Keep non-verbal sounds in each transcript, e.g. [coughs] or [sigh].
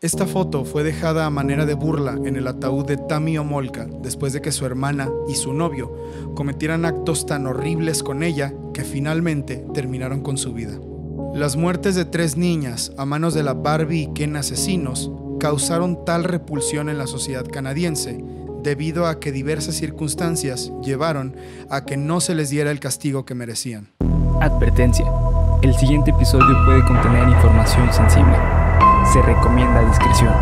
Esta foto fue dejada a manera de burla en el ataúd de Tammy Omolka después de que su hermana y su novio cometieran actos tan horribles con ella que finalmente terminaron con su vida. Las muertes de tres niñas a manos de la Barbie y Ken asesinos causaron tal repulsión en la sociedad canadiense debido a que diversas circunstancias llevaron a que no se les diera el castigo que merecían. Advertencia. El siguiente episodio puede contener información sensible. Se recomienda discreción.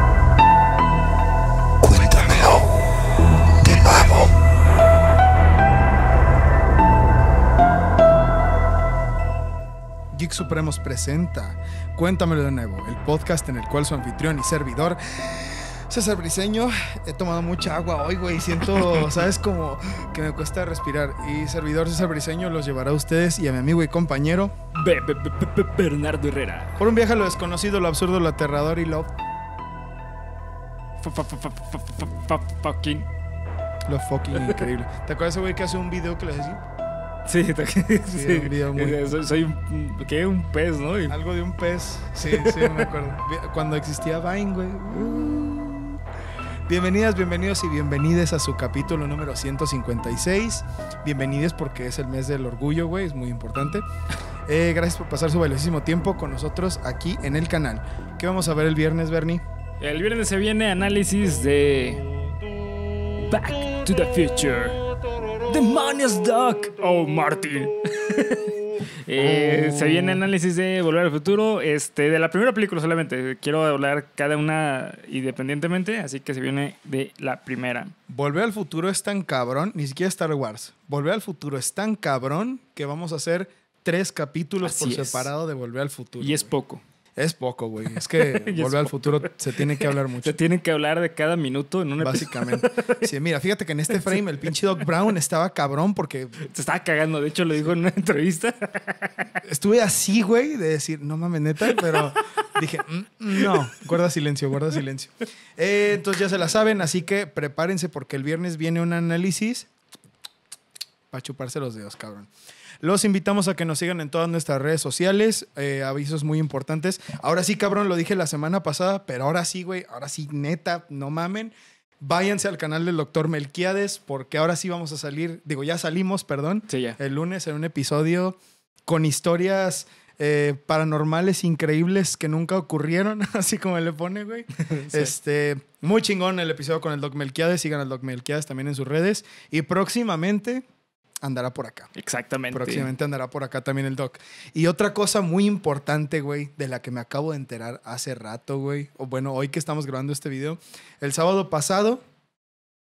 Cuéntamelo de nuevo. Geek Supremos presenta Cuéntamelo de nuevo, el podcast en el cual su anfitrión y servidor César Briseño, he tomado mucha agua hoy, güey. Siento, [laughs] ¿sabes? Como que me cuesta respirar. Y servidor César Briseño los llevará a ustedes y a mi amigo y compañero Bernardo Herrera. Por un viaje a lo desconocido, lo absurdo, lo aterrador y lo. fucking. Lo fucking [laughs] increíble. ¿Te acuerdas, güey, que hace un video que les decía? Sí, sí, un video muy... Eh, soy, un, pez, ¿no? Algo de un pez, sí, sí, me acuerdo. Cuando existía Vine, güey. Uh. Bienvenidas, bienvenidos y bienvenides a su capítulo número 156. Bienvenides porque es el mes del orgullo, güey, es muy importante. Eh, gracias por pasar su valiosísimo tiempo con nosotros aquí en el canal. ¿Qué vamos a ver el viernes, Bernie? El viernes se viene análisis de Back to the Future. The Demonios Duck Oh, Martin. [laughs] Eh, se viene oh. análisis de Volver al Futuro, este, de la primera película solamente. Quiero hablar cada una independientemente, así que se viene de la primera. Volver al Futuro es tan cabrón, ni siquiera Star Wars. Volver al Futuro es tan cabrón que vamos a hacer tres capítulos por separado de Volver al Futuro. Y es poco. Es poco, güey. Es que [laughs] Volver al Futuro se tiene que hablar mucho. Se tienen que hablar de cada minuto en un Básicamente. [laughs] Sí, mira, fíjate que en este frame el pinche Doc Brown estaba cabrón porque... Se estaba cagando. De hecho, lo dijo en una entrevista. [laughs] Estuve así, güey, de decir, no mames, neta, pero dije, mm, mm, no, guarda silencio, guarda silencio. Eh, entonces ya se la saben, así que prepárense porque el viernes viene un análisis para chuparse los dedos, cabrón. Los invitamos a que nos sigan en todas nuestras redes sociales. Eh, avisos muy importantes. Ahora sí, cabrón, lo dije la semana pasada, pero ahora sí, güey. Ahora sí, neta, no mamen. Váyanse al canal del doctor Melquiades, porque ahora sí vamos a salir. Digo, ya salimos, perdón. Sí, ya. El lunes en un episodio con historias. Eh, paranormales increíbles que nunca ocurrieron, [laughs] así como le pone, güey. [laughs] Este, muy chingón el episodio con el Doc Melquiades. Sigan al Doc Melquiades también en sus redes. Y próximamente andará por acá. Exactamente. Próximamente andará por acá también el Doc. Y otra cosa muy importante, güey, de la que me acabo de enterar hace rato, güey, o bueno, hoy que estamos grabando este video, el sábado pasado,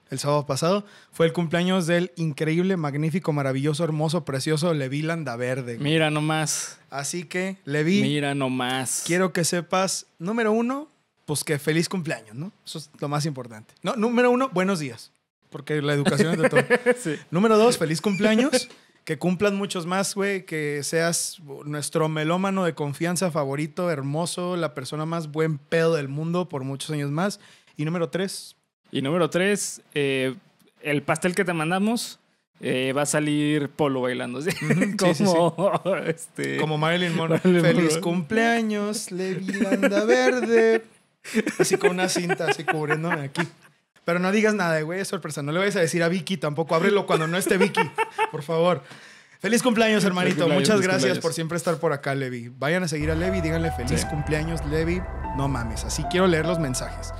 el sábado pasado, fue el cumpleaños del increíble, magnífico, maravilloso, hermoso, precioso Levi Landaverde. Mira nomás. Así que, Levi. Mira nomás. Quiero que sepas, número uno, pues que feliz cumpleaños, ¿no? Eso es lo más importante. No, número uno, buenos días porque la educación es de todo. [laughs] Número dos, feliz cumpleaños. Que cumplan muchos más, güey. Que seas nuestro melómano de confianza favorito, hermoso, la persona más buen pedo del mundo por muchos años más. Y número tres. Y número tres, eh, el pastel que te mandamos. Eh, va a salir Polo bailando. [laughs] Como, este, Marilyn Monroe. Feliz cumpleaños, cumpleaños, Banda Verde. Así con una cinta, así cubriéndome aquí. Pero no digas nada, güey, es sorpresa. No le vayas a decir a Vicky tampoco. Ábrelo cuando no esté Vicky, por favor. Feliz cumpleaños, hermanito. Muchas gracias por siempre estar por acá, Levi. Vayan a seguir a Levi, díganle feliz cumpleaños, Levi. No mames, así quiero leer los mensajes.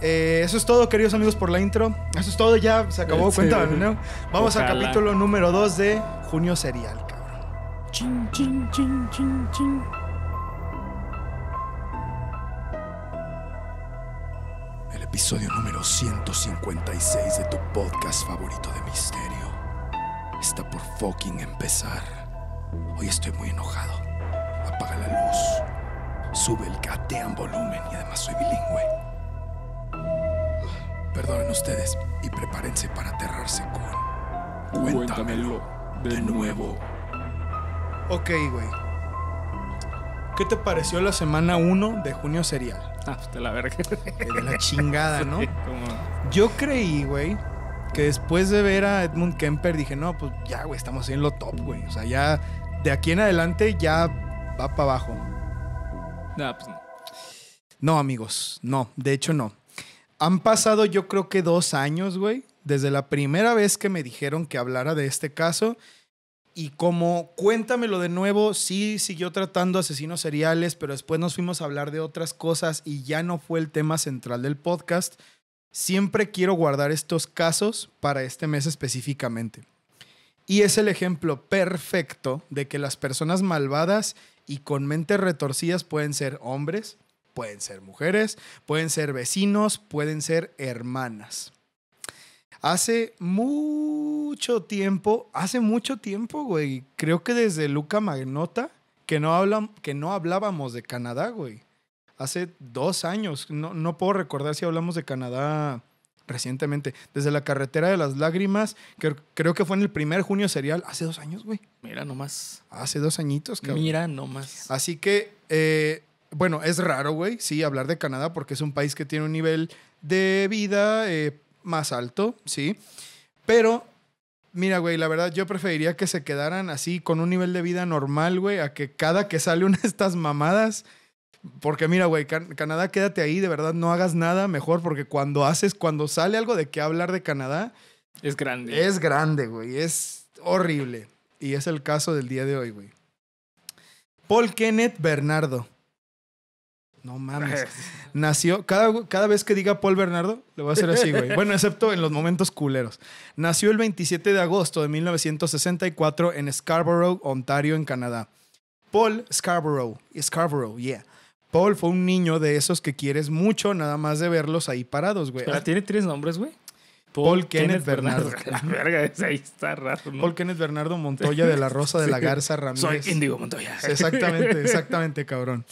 Eh, eso es todo, queridos amigos, por la intro. Eso es todo, ya se acabó. cuenta, ¿no? Vamos al capítulo número 2 de Junio Serial, cabrón. chin. episodio número 156 de tu podcast favorito de misterio. Está por fucking empezar. Hoy estoy muy enojado. Apaga la luz. Sube el catean volumen y además soy bilingüe. Perdonen ustedes y prepárense para aterrarse con. Cuéntamelo, de, nuevo. Ok, güey. ¿Qué te pareció la semana 1 de junio serial? Ah, usted pues, la verga. De la chingada, [laughs] ¿no? Yo creí, güey, que después de ver a Edmund Kemper dije, no, pues ya, güey, estamos en lo top, güey. O sea, ya de aquí en adelante ya va para abajo. nada pues no. No, amigos, no, de hecho no. Han pasado yo creo que dos años, güey, desde la primera vez que me dijeron que hablara de este caso y como cuéntamelo de nuevo, sí siguió tratando asesinos seriales, pero después nos fuimos a hablar de otras cosas y ya no fue el tema central del podcast. Siempre quiero guardar estos casos para este mes específicamente. Y es el ejemplo perfecto de que las personas malvadas y con mentes retorcidas pueden ser hombres, pueden ser mujeres, pueden ser vecinos, pueden ser hermanas. Hace mucho tiempo, hace mucho tiempo, güey, creo que desde Luca Magnota, que no, que no hablábamos de Canadá, güey. Hace dos años, no, no puedo recordar si hablamos de Canadá recientemente, desde la carretera de las lágrimas, creo que fue en el primer junio serial, hace dos años, güey. Mira nomás. Hace dos añitos, cabrón. Mira nomás. Así que, eh, bueno, es raro, güey, sí, hablar de Canadá porque es un país que tiene un nivel de vida eh, más alto, ¿sí? Pero, mira, güey, la verdad yo preferiría que se quedaran así con un nivel de vida normal, güey, a que cada que sale una de estas mamadas... Porque mira, güey, Canadá, quédate ahí, de verdad, no hagas nada mejor, porque cuando haces, cuando sale algo de qué hablar de Canadá... Es grande. Es grande, güey, es horrible. Y es el caso del día de hoy, güey. Paul Kenneth Bernardo. No mames. [laughs] Nació, cada, cada vez que diga Paul Bernardo, le voy a hacer así, güey. [laughs] Bueno, excepto en los momentos culeros. Nació el 27 de agosto de 1964 en Scarborough, Ontario, en Canadá. Paul Scarborough, Scarborough, yeah. Paul fue un niño de esos que quieres mucho, nada más de verlos ahí parados, güey. ¿Tiene tres nombres, güey? Paul, Kenneth, Bernardo. [laughs] verga, ahí está raro. Paul Kenneth Bernardo Montoya de la Rosa de la Garza Ramírez. Soy Indigo Montoya. Exactamente, exactamente, cabrón.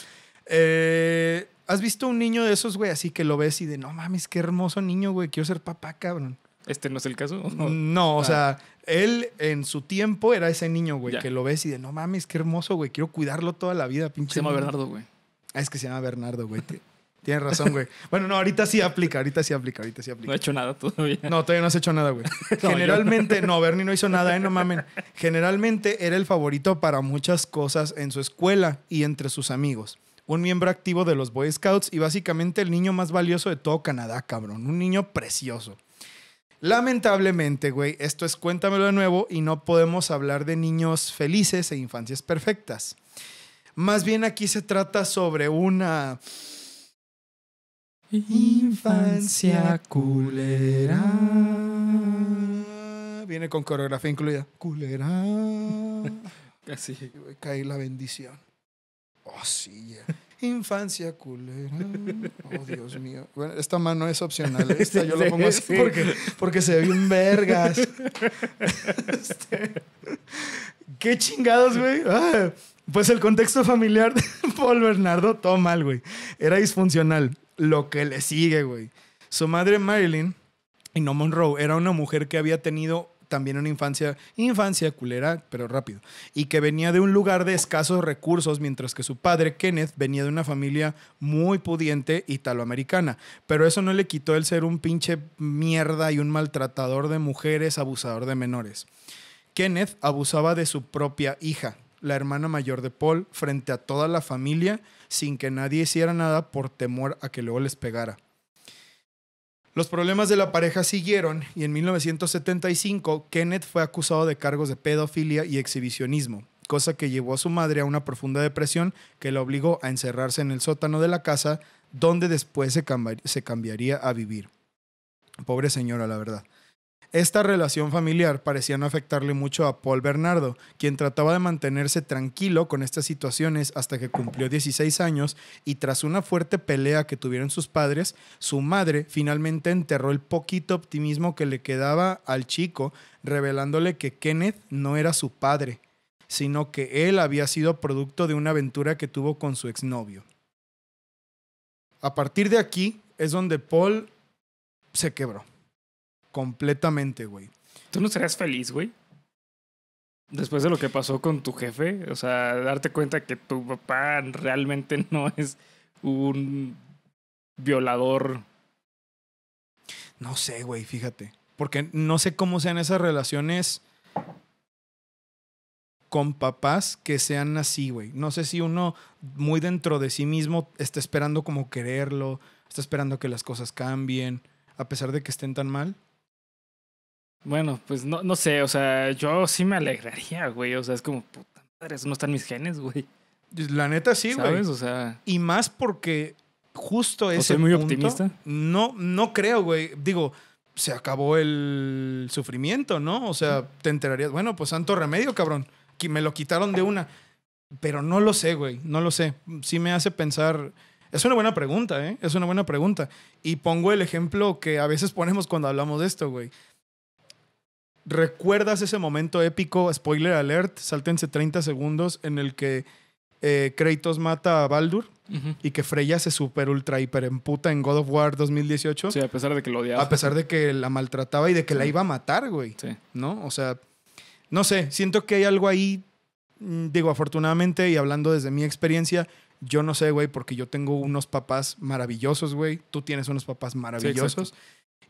Eh, ¿Has visto un niño de esos, güey? Así que lo ves y de, no mames, qué hermoso niño, güey. Quiero ser papá, cabrón. ¿Este no es el caso? No, o ah. sea, él en su tiempo era ese niño, güey, que lo ves y de, no mames, qué hermoso, güey. Quiero cuidarlo toda la vida, pinche. Se llama Bernardo, güey. es que se llama Bernardo, güey. Tienes razón, güey. Bueno, no, ahorita sí aplica, ahorita sí aplica, ahorita sí aplica. No he hecho nada todavía. No, todavía no has hecho nada, güey. [laughs] Generalmente, no. Bernie no hizo nada, eh, no mames Generalmente era el favorito para muchas cosas en su escuela y entre sus amigos un miembro activo de los Boy Scouts y básicamente el niño más valioso de todo Canadá, cabrón. Un niño precioso. Lamentablemente, güey, esto es cuéntamelo de nuevo y no podemos hablar de niños felices e infancias perfectas. Más bien aquí se trata sobre una... Infancia culera. Viene con coreografía incluida. Culera. [laughs] Casi Cae la bendición. Oh, sí, Infancia culera. Oh, Dios mío. Bueno, esta mano es opcional. ¿eh? Esta yo lo pongo así porque, porque se ve un vergas. Este, Qué chingados, güey. Ah, pues el contexto familiar de [laughs] Paul Bernardo, todo mal, güey. Era disfuncional. Lo que le sigue, güey. Su madre Marilyn, y no Monroe, era una mujer que había tenido también una infancia, infancia culera, pero rápido, y que venía de un lugar de escasos recursos, mientras que su padre, Kenneth, venía de una familia muy pudiente italoamericana. Pero eso no le quitó el ser un pinche mierda y un maltratador de mujeres, abusador de menores. Kenneth abusaba de su propia hija, la hermana mayor de Paul, frente a toda la familia, sin que nadie hiciera nada por temor a que luego les pegara. Los problemas de la pareja siguieron y en 1975 Kenneth fue acusado de cargos de pedofilia y exhibicionismo, cosa que llevó a su madre a una profunda depresión que la obligó a encerrarse en el sótano de la casa donde después se, se cambiaría a vivir. Pobre señora, la verdad. Esta relación familiar parecía no afectarle mucho a Paul Bernardo, quien trataba de mantenerse tranquilo con estas situaciones hasta que cumplió 16 años y tras una fuerte pelea que tuvieron sus padres, su madre finalmente enterró el poquito optimismo que le quedaba al chico, revelándole que Kenneth no era su padre, sino que él había sido producto de una aventura que tuvo con su exnovio. A partir de aquí es donde Paul se quebró. Completamente, güey. ¿Tú no serías feliz, güey? Después de lo que pasó con tu jefe, o sea, darte cuenta que tu papá realmente [laughs] no es un violador. No sé, güey, fíjate. Porque no sé cómo sean esas relaciones con papás que sean así, güey. No sé si uno muy dentro de sí mismo está esperando como quererlo, está esperando que las cosas cambien, a pesar de que estén tan mal. Bueno, pues no, no sé, o sea, yo sí me alegraría, güey. O sea, es como, puta madre, eso no están mis genes, güey. La neta sí, güey. ¿Sabes? O sea. Y más porque justo ese. ¿Soy muy optimista? No, no creo, güey. Digo, se acabó el sufrimiento, ¿no? O sea, te enterarías. Bueno, pues santo remedio, cabrón. Me lo quitaron de una. Pero no lo sé, güey. No lo sé. Sí me hace pensar. Es una buena pregunta, ¿eh? Es una buena pregunta. Y pongo el ejemplo que a veces ponemos cuando hablamos de esto, güey. ¿Recuerdas ese momento épico, spoiler alert, sáltense 30 segundos, en el que eh, Kratos mata a Baldur y que Freya se super ultra hiper emputa en God of War 2018. Sí, a pesar de que lo odiaba. A pesar de que la maltrataba y de que la iba a matar, güey. Sí. ¿No? O sea, no sé, siento que hay algo ahí, mm, digo, afortunadamente y hablando desde mi experiencia, yo no sé, güey, porque yo tengo unos papás maravillosos, güey. Tú tienes unos papás maravillosos.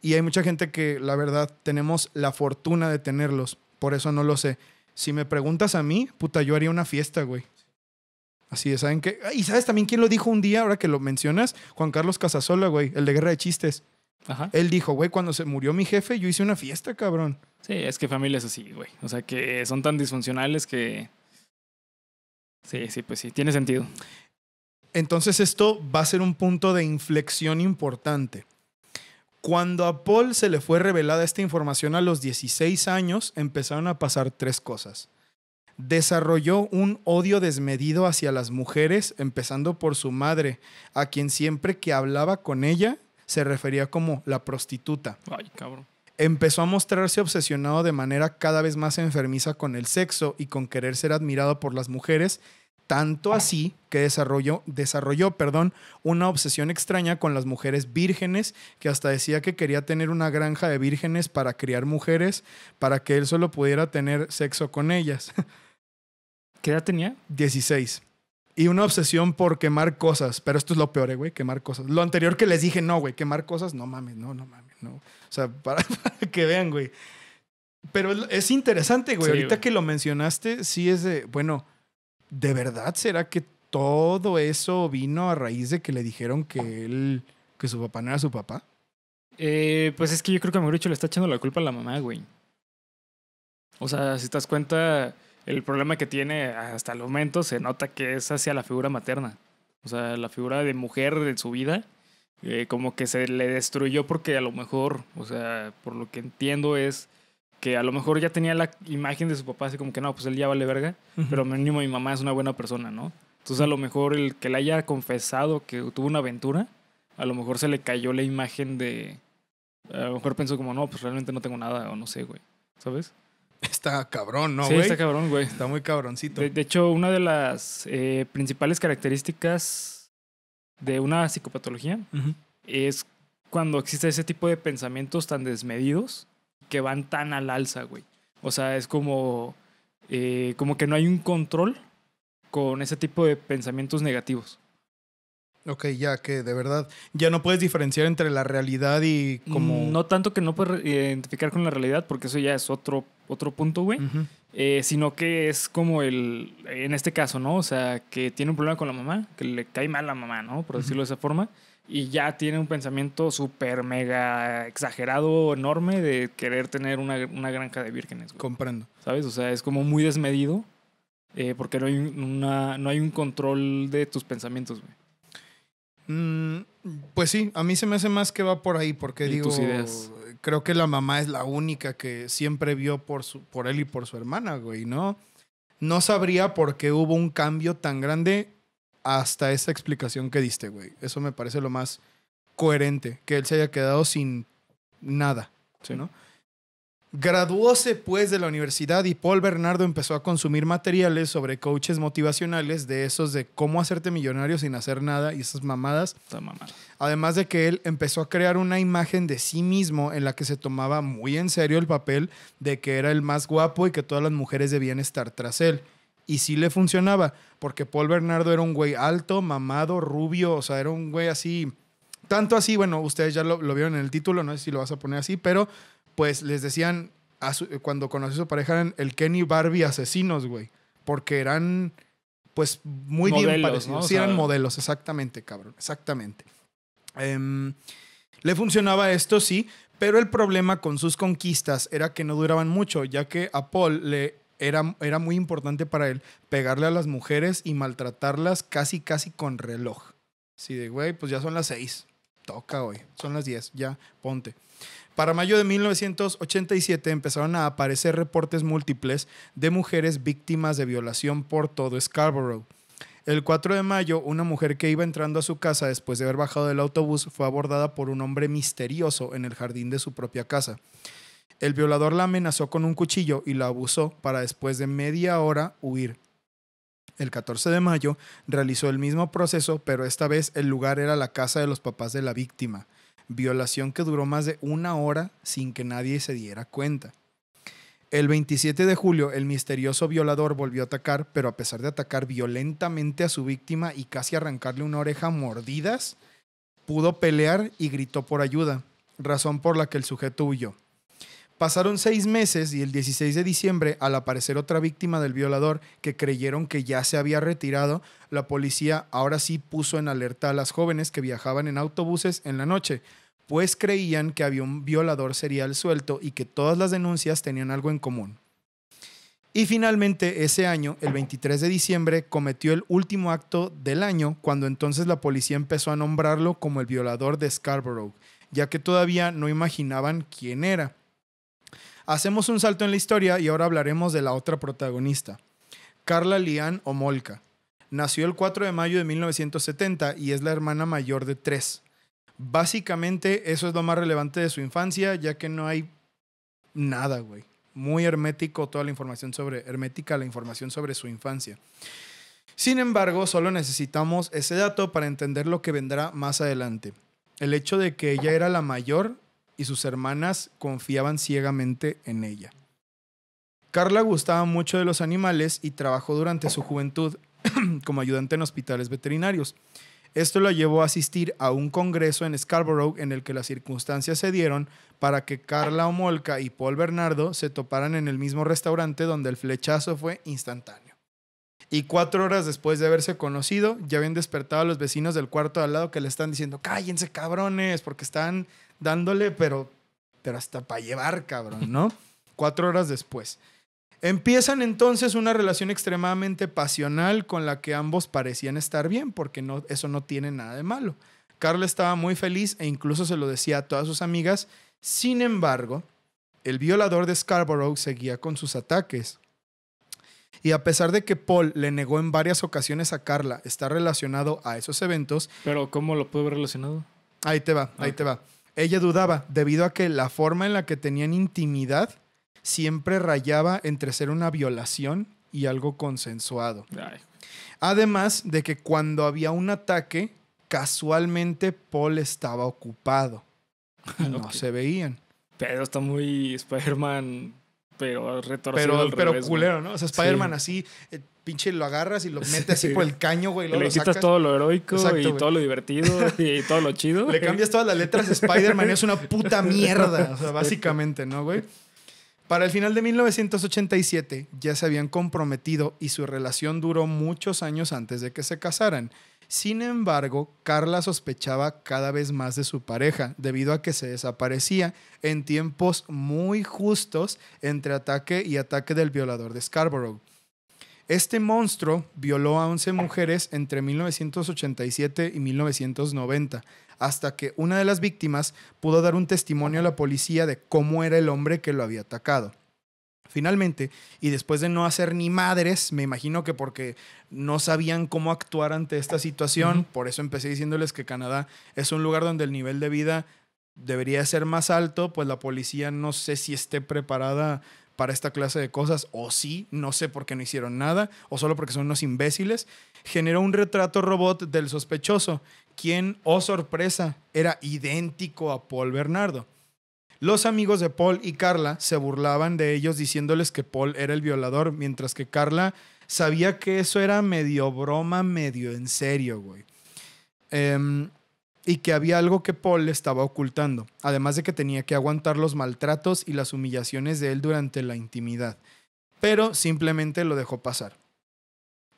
Y hay mucha gente que, la verdad, tenemos la fortuna de tenerlos. Por eso no lo sé. Si me preguntas a mí, puta, yo haría una fiesta, güey. Así es, ¿saben qué? Ah, y ¿sabes también quién lo dijo un día, ahora que lo mencionas? Juan Carlos Casasola, güey, el de Guerra de Chistes. Ajá. Él dijo, güey, cuando se murió mi jefe, yo hice una fiesta, cabrón. Sí, es que familia es así, güey. O sea, que son tan disfuncionales que... Sí, sí, pues sí, tiene sentido. Entonces esto va a ser un punto de inflexión importante. Cuando a Paul se le fue revelada esta información a los 16 años, empezaron a pasar tres cosas. Desarrolló un odio desmedido hacia las mujeres, empezando por su madre, a quien siempre que hablaba con ella se refería como la prostituta. Ay, cabrón. Empezó a mostrarse obsesionado de manera cada vez más enfermiza con el sexo y con querer ser admirado por las mujeres tanto así que desarrolló, desarrolló perdón, una obsesión extraña con las mujeres vírgenes, que hasta decía que quería tener una granja de vírgenes para criar mujeres, para que él solo pudiera tener sexo con ellas. ¿Qué edad tenía? 16. Y una obsesión por quemar cosas, pero esto es lo peor, eh, güey, quemar cosas. Lo anterior que les dije, no, güey, quemar cosas, no mames, no, no mames, no. O sea, [laughs] para, que vean, güey. Pero es interesante, güey. Ahorita que lo mencionaste, sí es de, bueno, ¿de verdad será que todo eso vino a raíz de que le dijeron que él, que su papá no era su papá? Eh, pues es que yo creo que a Mauricio le está echando la culpa a la mamá, güey. O sea, si te das cuenta, el problema que tiene hasta el momento se nota que es hacia la figura materna. O sea, la figura de mujer de su vida, eh, como que se le destruyó porque a lo mejor, o sea, por lo que entiendo es que a lo mejor ya tenía la imagen de su papá, así como que no, pues él ya vale verga, pero mínimo mi mamá es una buena persona, ¿no? Entonces a lo mejor el que le haya confesado que tuvo una aventura, a lo mejor se le cayó la imagen de... A lo mejor pensó como, no, pues realmente no tengo nada o no sé, güey, ¿sabes? Está cabrón, ¿no, güey? Sí, está cabrón, güey. Está muy cabroncito. De, hecho, una de las eh, principales características de una psicopatología es cuando existe ese tipo de pensamientos tan desmedidos que van tan al alza, güey. O sea, es como, eh, como que no hay un control con ese tipo de pensamientos negativos. Ok, ya que de verdad ya no puedes diferenciar entre la realidad y como... Mm, no tanto que no puedes identificar con la realidad, porque eso ya es otro, otro punto, güey. Eh, sino que es como el, en este caso, ¿no? O sea, que tiene un problema con la mamá, que le cae mal a la mamá, ¿no? Por decirlo de esa forma y ya tiene un pensamiento súper mega exagerado, enorme de querer tener una, una granja de vírgenes. Güey. Comprendo. ¿Sabes? O sea, es como muy desmedido eh, porque no hay, una, no hay un control de tus pensamientos, güey. Mm, pues sí, a mí se me hace más que va por ahí porque digo, creo que la mamá es la única que siempre vio por, por él y por su hermana, güey, ¿no? No sabría por qué hubo un cambio tan grande hasta esa explicación que diste, güey. Eso me parece lo más coherente, que él se haya quedado sin nada, ¿no? Graduóse pues de la universidad y Paul Bernardo empezó a consumir materiales sobre coaches motivacionales de esos de cómo hacerte millonario sin hacer nada y esas mamadas. Además de que él empezó a crear una imagen de sí mismo en la que se tomaba muy en serio el papel de que era el más guapo y que todas las mujeres debían estar tras él. Y sí le funcionaba, porque Paul Bernardo era un güey alto, mamado, rubio, o sea, era un güey así. Tanto así, bueno, ustedes ya lo, vieron en el título, no sé si lo vas a poner así, pero pues les decían, cuando conocí a su pareja, eran el Kenny Barbie asesinos, güey, porque eran pues muy bien parecidos. Sí, eran modelos, exactamente, cabrón, exactamente. Em, le funcionaba esto, sí, pero el problema con sus conquistas era que no duraban mucho, ya que a Paul le era, era muy importante para él pegarle a las mujeres y maltratarlas casi, casi con reloj. si de, güey, pues ya son las seis. Toca hoy. Son las diez. Ya, ponte. Para mayo de 1987 empezaron a aparecer reportes múltiples de mujeres víctimas de violación por todo Scarborough. El 4 de mayo, una mujer que iba entrando a su casa después de haber bajado del autobús fue abordada por un hombre misterioso en el jardín de su propia casa. El violador la amenazó con un cuchillo y la abusó para después de media hora huir. El 14 de mayo realizó el mismo proceso, pero esta vez el lugar era la casa de los papás de la víctima, violación que duró más de una hora sin que nadie se diera cuenta. El 27 de julio, el misterioso violador volvió a atacar, pero a pesar de atacar violentamente a su víctima y casi arrancarle una oreja mordidas, pudo pelear y gritó por ayuda, razón por la que el sujeto huyó. Pasaron seis meses y el 16 de diciembre, al aparecer otra víctima del violador que creyeron que ya se había retirado, la policía ahora sí puso en alerta a las jóvenes que viajaban en autobuses en la noche, pues creían que había un violador serial suelto y que todas las denuncias tenían algo en común. Y finalmente, ese año, el 23 de diciembre, cometió el último acto del año, cuando entonces la policía empezó a nombrarlo como el violador de Scarborough, ya que todavía no imaginaban quién era. Hacemos un salto en la historia y ahora hablaremos de la otra protagonista, Carla Lian Omolka. Nació el 4 de mayo de 1970 y es la hermana mayor de tres. Básicamente eso es lo más relevante de su infancia, ya que no hay nada, güey. Muy hermético toda la información sobre, hermética la información sobre su infancia. Sin embargo, solo necesitamos ese dato para entender lo que vendrá más adelante. El hecho de que ella era la mayor y sus hermanas confiaban ciegamente en ella. Carla gustaba mucho de los animales y trabajó durante su juventud [clears throat] como ayudante en hospitales veterinarios. Esto la llevó a asistir a un congreso en Scarborough en el que las circunstancias se dieron para que Carla Omolka y Paul Bernardo se toparan en el mismo restaurante donde el flechazo fue instantáneo. Y cuatro horas después de haberse conocido, ya habían despertado a los vecinos del cuarto al lado que le están diciendo, cállense cabrones, porque están dándole, pero, pero hasta para llevar, cabrón, ¿no? [laughs] Cuatro horas después. Empiezan entonces una relación extremadamente pasional con la que ambos parecían estar bien, porque no, eso no tiene nada de malo. Carla estaba muy feliz e incluso se lo decía a todas sus amigas. Sin embargo, el violador de Scarborough seguía con sus ataques. Y a pesar de que Paul le negó en varias ocasiones a Carla estar relacionado a esos eventos. Pero, ¿cómo lo pudo haber relacionado? Ahí te va, ahí te va ella dudaba, debido a que la forma en la que tenían intimidad siempre rayaba entre ser una violación y algo consensuado. Además de que cuando había un ataque, casualmente Paul estaba ocupado. [laughs] No se veían. Pero está muy Spider-Man pero retorcido Pero, culero, ¿no? O sea, Spider-Man así, eh, pinche lo agarras y lo [laughs] metes así por el caño, güey. le quitas todo lo heroico y todo lo divertido [laughs] y todo lo chido. Le cambias todas las letras Spider-Man es una puta [laughs] mierda. O sea, básicamente, ¿no, güey? Para el final de 1987 ya se habían comprometido y su relación duró muchos años antes de que se casaran. Sin embargo, Carla sospechaba cada vez más de su pareja, debido a que se desaparecía en tiempos muy justos entre ataque y ataque del violador de Scarborough. Este monstruo violó a 11 mujeres entre 1987 y 1990, hasta que una de las víctimas pudo dar un testimonio a la policía de cómo era el hombre que lo había atacado finalmente, y después de no hacer ni madres, me imagino que porque no sabían cómo actuar ante esta situación, por eso empecé diciéndoles que Canadá es un lugar donde el nivel de vida debería ser más alto, pues la policía no sé si esté preparada para esta clase de cosas, o sí, no sé por qué no hicieron nada, o solo porque son unos imbéciles, generó un retrato robot del sospechoso, quien, oh sorpresa, era idéntico a Paul Bernardo. Los amigos de Paul y Carla se burlaban de ellos diciéndoles que Paul era el violador, mientras que Carla sabía que eso era medio broma, medio en serio, güey. Em, y que había algo que Paul le estaba ocultando, además de que tenía que aguantar los maltratos y las humillaciones de él durante la intimidad. Pero simplemente lo dejó pasar.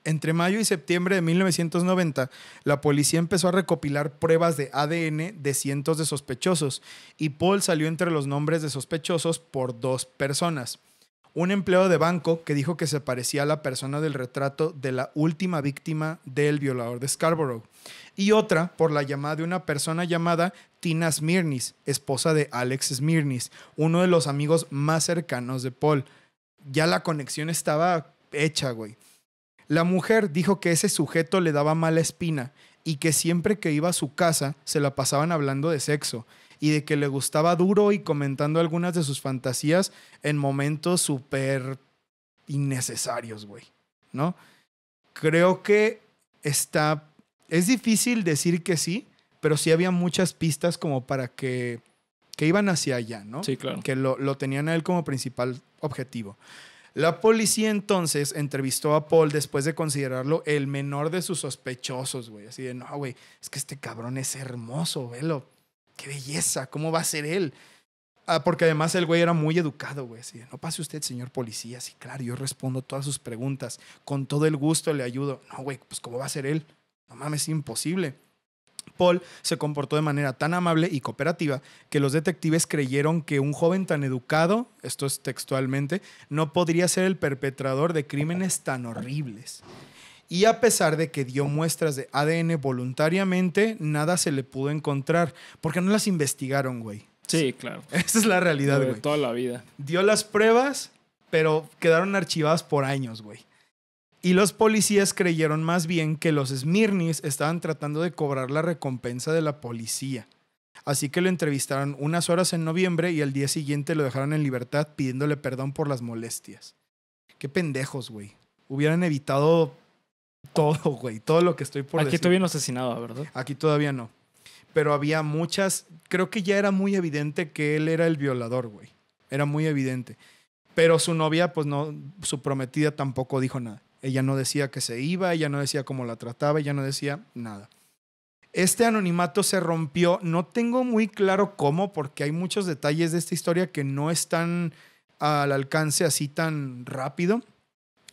Entre mayo y septiembre de 1990, la policía empezó a recopilar pruebas de ADN de cientos de sospechosos y Paul salió entre los nombres de sospechosos por dos personas. Un empleado de banco que dijo que se parecía a la persona del retrato de la última víctima del violador de Scarborough. Y otra por la llamada de una persona llamada Tina Smirnis, esposa de Alex Smirnis, uno de los amigos más cercanos de Paul. Ya la conexión estaba hecha, güey. La mujer dijo que ese sujeto le daba mala espina y que siempre que iba a su casa se la pasaban hablando de sexo y de que le gustaba duro y comentando algunas de sus fantasías en momentos súper innecesarios, güey, ¿no? Creo que está... Es difícil decir que sí, pero sí había muchas pistas como para que... que iban hacia allá, ¿no? Sí, claro. Que lo, lo tenían a él como principal objetivo. La policía entonces entrevistó a Paul después de considerarlo el menor de sus sospechosos, güey. Así de, no, güey, es que este cabrón es hermoso, velo. Qué belleza, ¿cómo va a ser él? Ah, porque además el güey era muy educado, güey. Así de, no pase usted, señor policía. Sí, claro, yo respondo todas sus preguntas. Con todo el gusto le ayudo. No, güey, pues ¿cómo va a ser él? No mames, es imposible. Paul se comportó de manera tan amable y cooperativa que los detectives creyeron que un joven tan educado, esto es textualmente, no podría ser el perpetrador de crímenes tan horribles. Y a pesar de que dio muestras de ADN voluntariamente, nada se le pudo encontrar, porque no las investigaron, güey. Sí, claro. [laughs] Esa es la realidad, güey. Toda la vida. Dio las pruebas, pero quedaron archivadas por años, güey. Y los policías creyeron más bien que los Smirnis estaban tratando de cobrar la recompensa de la policía. Así que lo entrevistaron unas horas en noviembre y al día siguiente lo dejaron en libertad pidiéndole perdón por las molestias. Qué pendejos, güey. Hubieran evitado todo, güey. Todo lo que estoy por Aquí decir. todavía no asesinaba, ¿verdad? Aquí todavía no. Pero había muchas. Creo que ya era muy evidente que él era el violador, güey. Era muy evidente. Pero su novia, pues no. Su prometida tampoco dijo nada. Ella no decía que se iba, ella no decía cómo la trataba, ella no decía nada. Este anonimato se rompió, no tengo muy claro cómo, porque hay muchos detalles de esta historia que no están al alcance así tan rápido.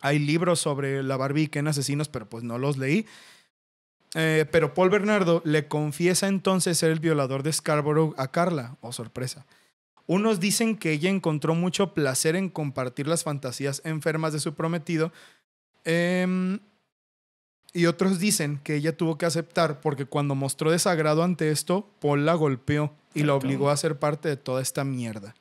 Hay libros sobre la Barbie y asesinos, pero pues no los leí. Eh, pero Paul Bernardo le confiesa entonces ser el violador de Scarborough a Carla, o oh, sorpresa. Unos dicen que ella encontró mucho placer en compartir las fantasías enfermas de su prometido, Em, y otros dicen que ella tuvo que aceptar porque cuando mostró desagrado ante esto, Paul la golpeó y la obligó a ser parte de toda esta mierda.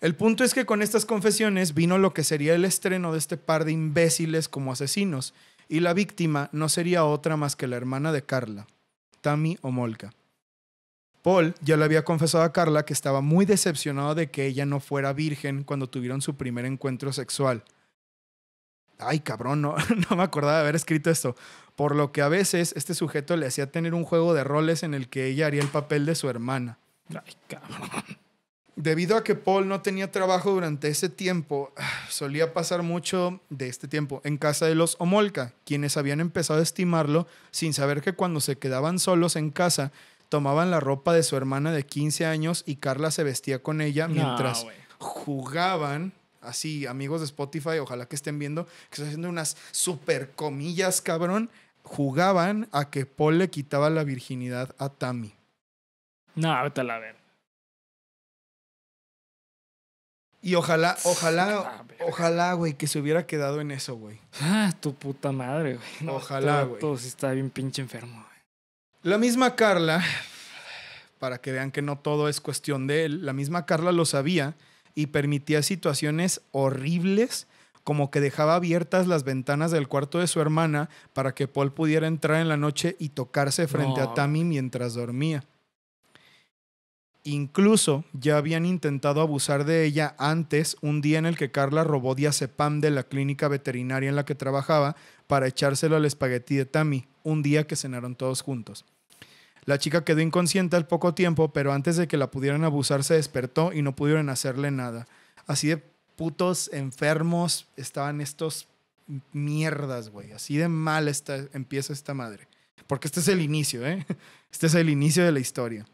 El punto es que con estas confesiones vino lo que sería el estreno de este par de imbéciles como asesinos, y la víctima no sería otra más que la hermana de Carla, Tammy o Paul ya le había confesado a Carla que estaba muy decepcionado de que ella no fuera virgen cuando tuvieron su primer encuentro sexual, ay cabrón, [laughs] no, me acordaba de haber escrito esto. Por lo que a veces este sujeto le hacía tener un juego de roles en el que ella haría el papel de su hermana. Ay cabrón. Debido a que Paul no tenía trabajo durante ese tiempo, solía pasar mucho de este tiempo en casa de los Omolka, quienes habían empezado a estimarlo sin saber que cuando se quedaban solos en casa, tomaban la ropa de su hermana de 15 años y Carla se vestía con ella mientras jugaban así, amigos de Spotify, ojalá que estén viendo, que estoy haciendo unas super comillas, cabrón, jugaban a que Paul le quitaba la virginidad a Tammy. No, ahorita la ver. Y ojalá, ojalá, [laughs] ojalá, güey, que se hubiera quedado en eso, güey. Ah, tu puta madre, güey. ojalá, güey. Todo si está bien pinche enfermo, güey. La misma Carla, para que vean que no todo es cuestión de él, la misma Carla lo sabía y permitía situaciones horribles como que dejaba abiertas las ventanas del cuarto de su hermana para que Paul pudiera entrar en la noche y tocarse frente a Tammy mientras dormía. Incluso ya habían intentado abusar de ella antes, un día en el que Carla robó diazepam de la clínica veterinaria en la que trabajaba para echárselo al espagueti de Tammy, un día que cenaron todos juntos. La chica quedó inconsciente al poco tiempo, pero antes de que la pudieran abusar se despertó y no pudieron hacerle nada. Así de putos enfermos estaban estos mierdas, güey. Así de mal está, empieza esta madre. Porque este es el inicio, ¿eh? [laughs] Este es el inicio de la historia.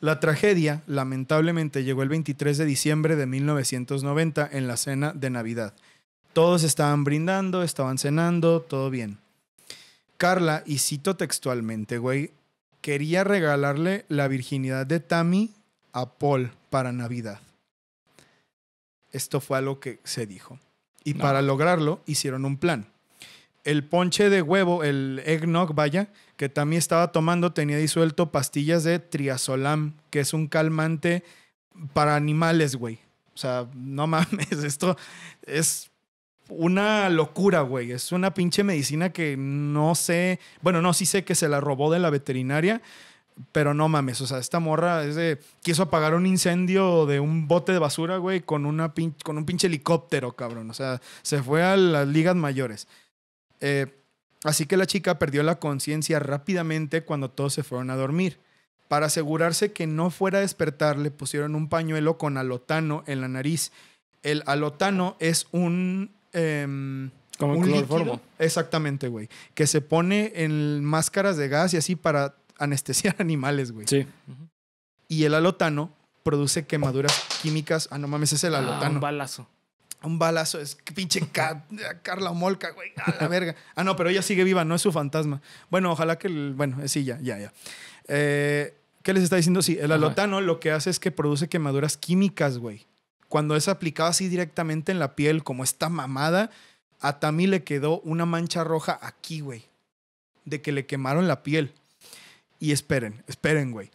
La tragedia, lamentablemente, llegó el 23 de diciembre de 1990 en la cena de Navidad. Todos estaban brindando, estaban cenando, todo bien. Carla, y cito textualmente, güey, quería regalarle la virginidad de Tammy a Paul para Navidad. Esto fue algo que se dijo. Y para lograrlo hicieron un plan. El ponche de huevo, el eggnog, vaya, que Tammy estaba tomando tenía disuelto pastillas de triazolam, que es un calmante para animales, güey. O sea, no [laughs] mames, esto es una locura, güey. Es una pinche medicina que no sé. Bueno, no, sí sé que se la robó de la veterinaria. Pero no mames, o sea, esta morra es de. Quiso apagar un incendio de un bote de basura, güey, con, una con un pinche helicóptero, cabrón. O sea, se fue a las ligas mayores. Eh, así que la chica perdió la conciencia rápidamente cuando todos se fueron a dormir. Para asegurarse que no fuera a despertar, le pusieron un pañuelo con alotano en la nariz. El alotano es un Em, como un cloroformo. Exactamente, güey. Que se pone en máscaras de gas y así para anestesiar [laughs] animales, güey. Sí. Y el alotano produce quemaduras químicas. Ah, no mames, es el ah, alotano. un balazo. Un balazo, es pinche [laughs] Carla Molca, güey, a la verga. Ah, no, pero ella sigue viva, no es su fantasma. Bueno, ojalá que. El, bueno, sí, ya, ya, ya. Eh, ¿Qué les está diciendo? Sí, el alotano lo que hace es que produce quemaduras químicas, güey. Cuando es aplicado así directamente en la piel, como esta mamada, a Tami le quedó una mancha roja aquí, güey. De que le quemaron la piel. Y esperen, esperen, güey.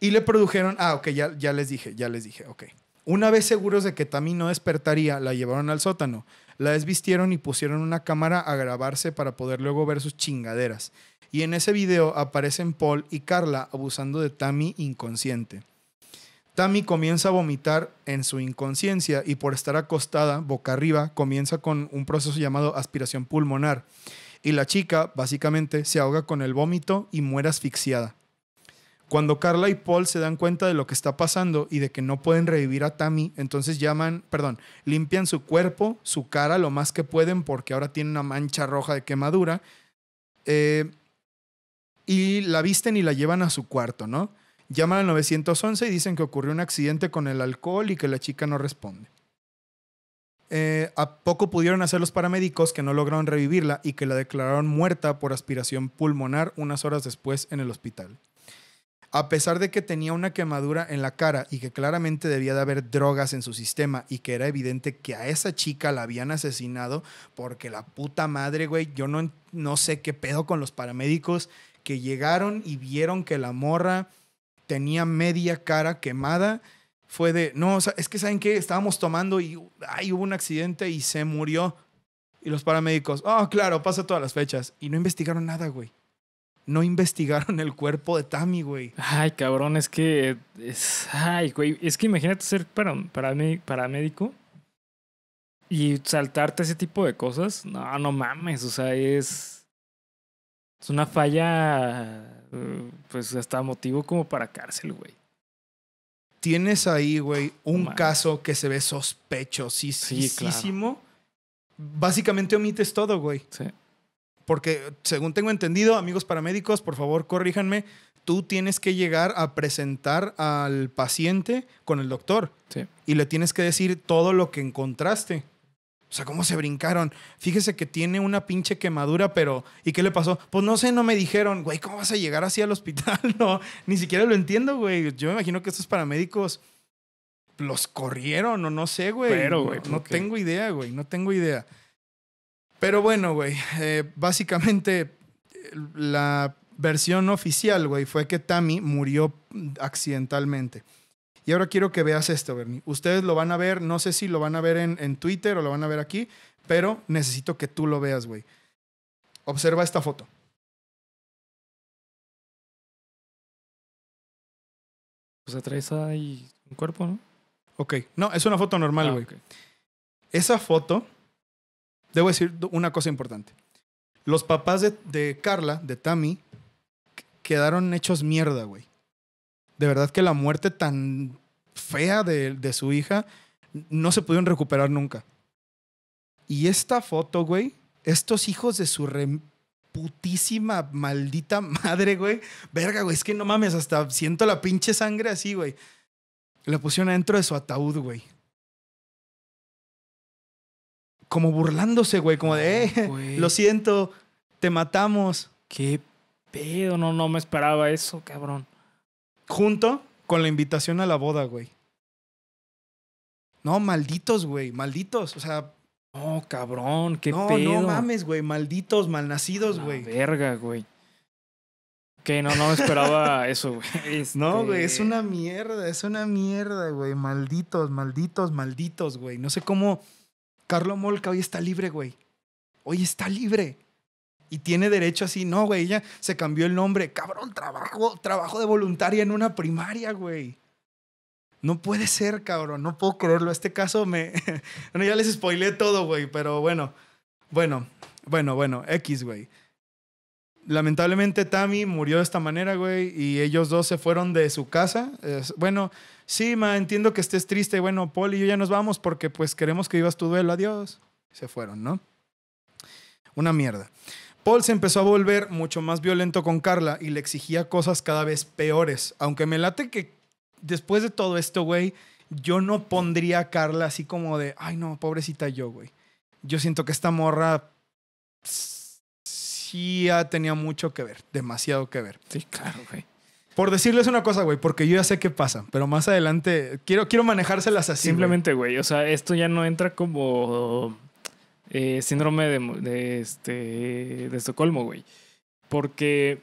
Y le produjeron, ah, ok, ya, les dije, ya les dije, ok. Una vez seguros de que Tammy no despertaría, la llevaron al sótano. La desvistieron y pusieron una cámara a grabarse para poder luego ver sus chingaderas. Y en ese video aparecen Paul y Carla abusando de Tammy inconsciente. Tammy comienza a vomitar en su inconsciencia y por estar acostada boca arriba comienza con un proceso llamado aspiración pulmonar y la chica básicamente se ahoga con el vómito y muere asfixiada. Cuando Carla y Paul se dan cuenta de lo que está pasando y de que no pueden revivir a Tammy, entonces llaman, perdón, limpian su cuerpo, su cara lo más que pueden porque ahora tiene una mancha roja de quemadura eh, y la visten y la llevan a su cuarto, ¿no? Llaman al 911 y dicen que ocurrió un accidente con el alcohol y que la chica no responde. Eh, a poco pudieron hacer los paramédicos que no lograron revivirla y que la declararon muerta por aspiración pulmonar unas horas después en el hospital. A pesar de que tenía una quemadura en la cara y que claramente debía de haber drogas en su sistema y que era evidente que a esa chica la habían asesinado porque la puta madre, güey, yo no, no sé qué pedo con los paramédicos que llegaron y vieron que la morra tenía media cara quemada. Fue de, no, o sea, es que saben qué? estábamos tomando y ay, hubo un accidente y se murió. Y los paramédicos, oh, claro, pasa todas las fechas. Y no investigaron nada, güey. No investigaron el cuerpo de Tami, güey. Ay, cabrón, es que. ay, güey. Es que imagínate ser para, paramédico y saltarte ese tipo de cosas. No, no mames. O sea, es es una falla, pues hasta motivo como para cárcel, güey. Tienes ahí, güey, un caso que se ve sospechosísimo. Sí, Básicamente omites todo, güey. Sí. Porque según tengo entendido, amigos paramédicos, por favor, corríjanme, tú tienes que llegar a presentar al paciente con el doctor. Sí. Y le tienes que decir todo lo que encontraste. O sea, ¿cómo se brincaron? Fíjese que tiene una pinche quemadura, pero ¿y qué le pasó? Pues no sé, no me dijeron, güey, ¿cómo vas a llegar así al hospital? [laughs] No, ni siquiera lo entiendo, güey. Yo me imagino que estos paramédicos los corrieron o no sé, güey. Pero, güey. No tengo idea, güey. No tengo idea. Pero bueno, güey. Eh, básicamente, eh, la versión oficial, güey, fue que Tammy murió accidentalmente. Y ahora quiero que veas esto, Bernie. Ustedes lo van a ver, no sé si lo van a ver en, Twitter o lo van a ver aquí, pero necesito que tú lo veas, güey. Observa esta foto. Pues atrás hay un cuerpo, ¿no? Ok, no, es una foto normal, ah, güey. Esa foto, debo decir una cosa importante. Los papás de, de Carla, de Tammy, quedaron hechos mierda, güey de verdad que la muerte tan fea de, su hija no se pudieron recuperar nunca. Y esta foto, güey, estos hijos de su re putísima maldita madre, güey. Verga, güey, es que no mames, hasta siento la pinche sangre así, güey. La pusieron adentro de su ataúd, güey. Como burlándose, güey, como de, eh, lo siento, te matamos. Qué pedo, no, no me esperaba eso, cabrón junto con la invitación a la boda, güey. No, malditos, güey, malditos. O sea, Oh, cabrón, qué no, No, mames, güey, malditos, malnacidos, güey. Verga, güey. Que no, no esperaba [laughs] eso, güey. No, güey, es este una mierda, es una mierda, güey. Malditos, malditos, malditos, güey. No sé cómo Carlo Molca hoy está libre, güey. Hoy está libre y tiene derecho así, no, güey, ella se cambió el nombre, cabrón, trabajo, trabajo de voluntaria en una primaria, güey. No puede ser, cabrón, no puedo creerlo. Este caso me... [laughs] bueno, ya les spoilé todo, güey, pero bueno, bueno, bueno, bueno, X, güey. Lamentablemente Tammy murió de esta manera, güey, y ellos dos se fueron de su casa. bueno, sí, ma, entiendo que estés triste. Bueno, Paul y yo ya nos vamos porque pues queremos que vivas tu duelo. Adiós. Se fueron, ¿no? Una mierda. Paul se empezó a volver mucho más violento con Carla y le exigía cosas cada vez peores. Aunque me late que después de todo esto, güey, yo no pondría a Carla así como de, ay no, pobrecita yo, güey. Yo siento que esta morra sí tenía mucho que ver, demasiado que ver. Sí, claro, güey. Por decirles una cosa, güey, porque yo ya sé qué pasa, pero más adelante quiero, quiero manejárselas así. Simplemente, güey, o sea, esto ya no entra como eh, síndrome de, este, de Estocolmo, güey. Porque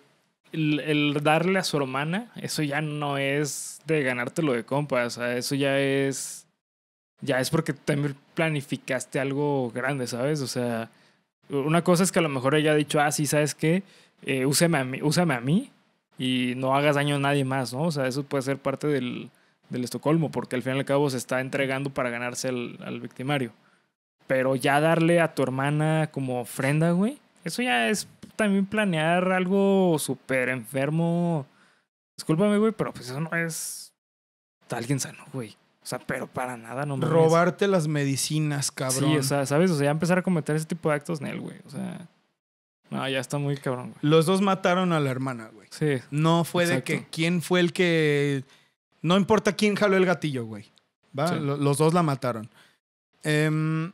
el, darle a su hermana, eso ya no es de ganártelo de compas o sea, eso ya es. Ya es porque también planificaste algo grande, ¿sabes? O sea, una cosa es que a lo mejor ella ha dicho, ah, sí, ¿sabes qué? Eh, úsame, a mí, úsame a mí y no hagas daño a nadie más, ¿no? O sea, eso puede ser parte del, del Estocolmo, porque al fin y al cabo se está entregando para ganarse al victimario. Pero ya darle a tu hermana como ofrenda, güey. Eso ya es también planear algo súper enfermo. Discúlpame, güey, pero pues eso no es alguien sano, güey. O sea, pero para nada, no Robarte las medicinas, cabrón. Sí, o sea, ¿sabes? O sea, ya empezar a cometer ese tipo de actos, Nel, güey. O sea, no, ya está muy cabrón, güey. Los dos mataron a la hermana, güey. Sí. No fue de que quién fue el que. No importa quién jaló el gatillo, güey. ¿Va? Los dos la mataron. Eh,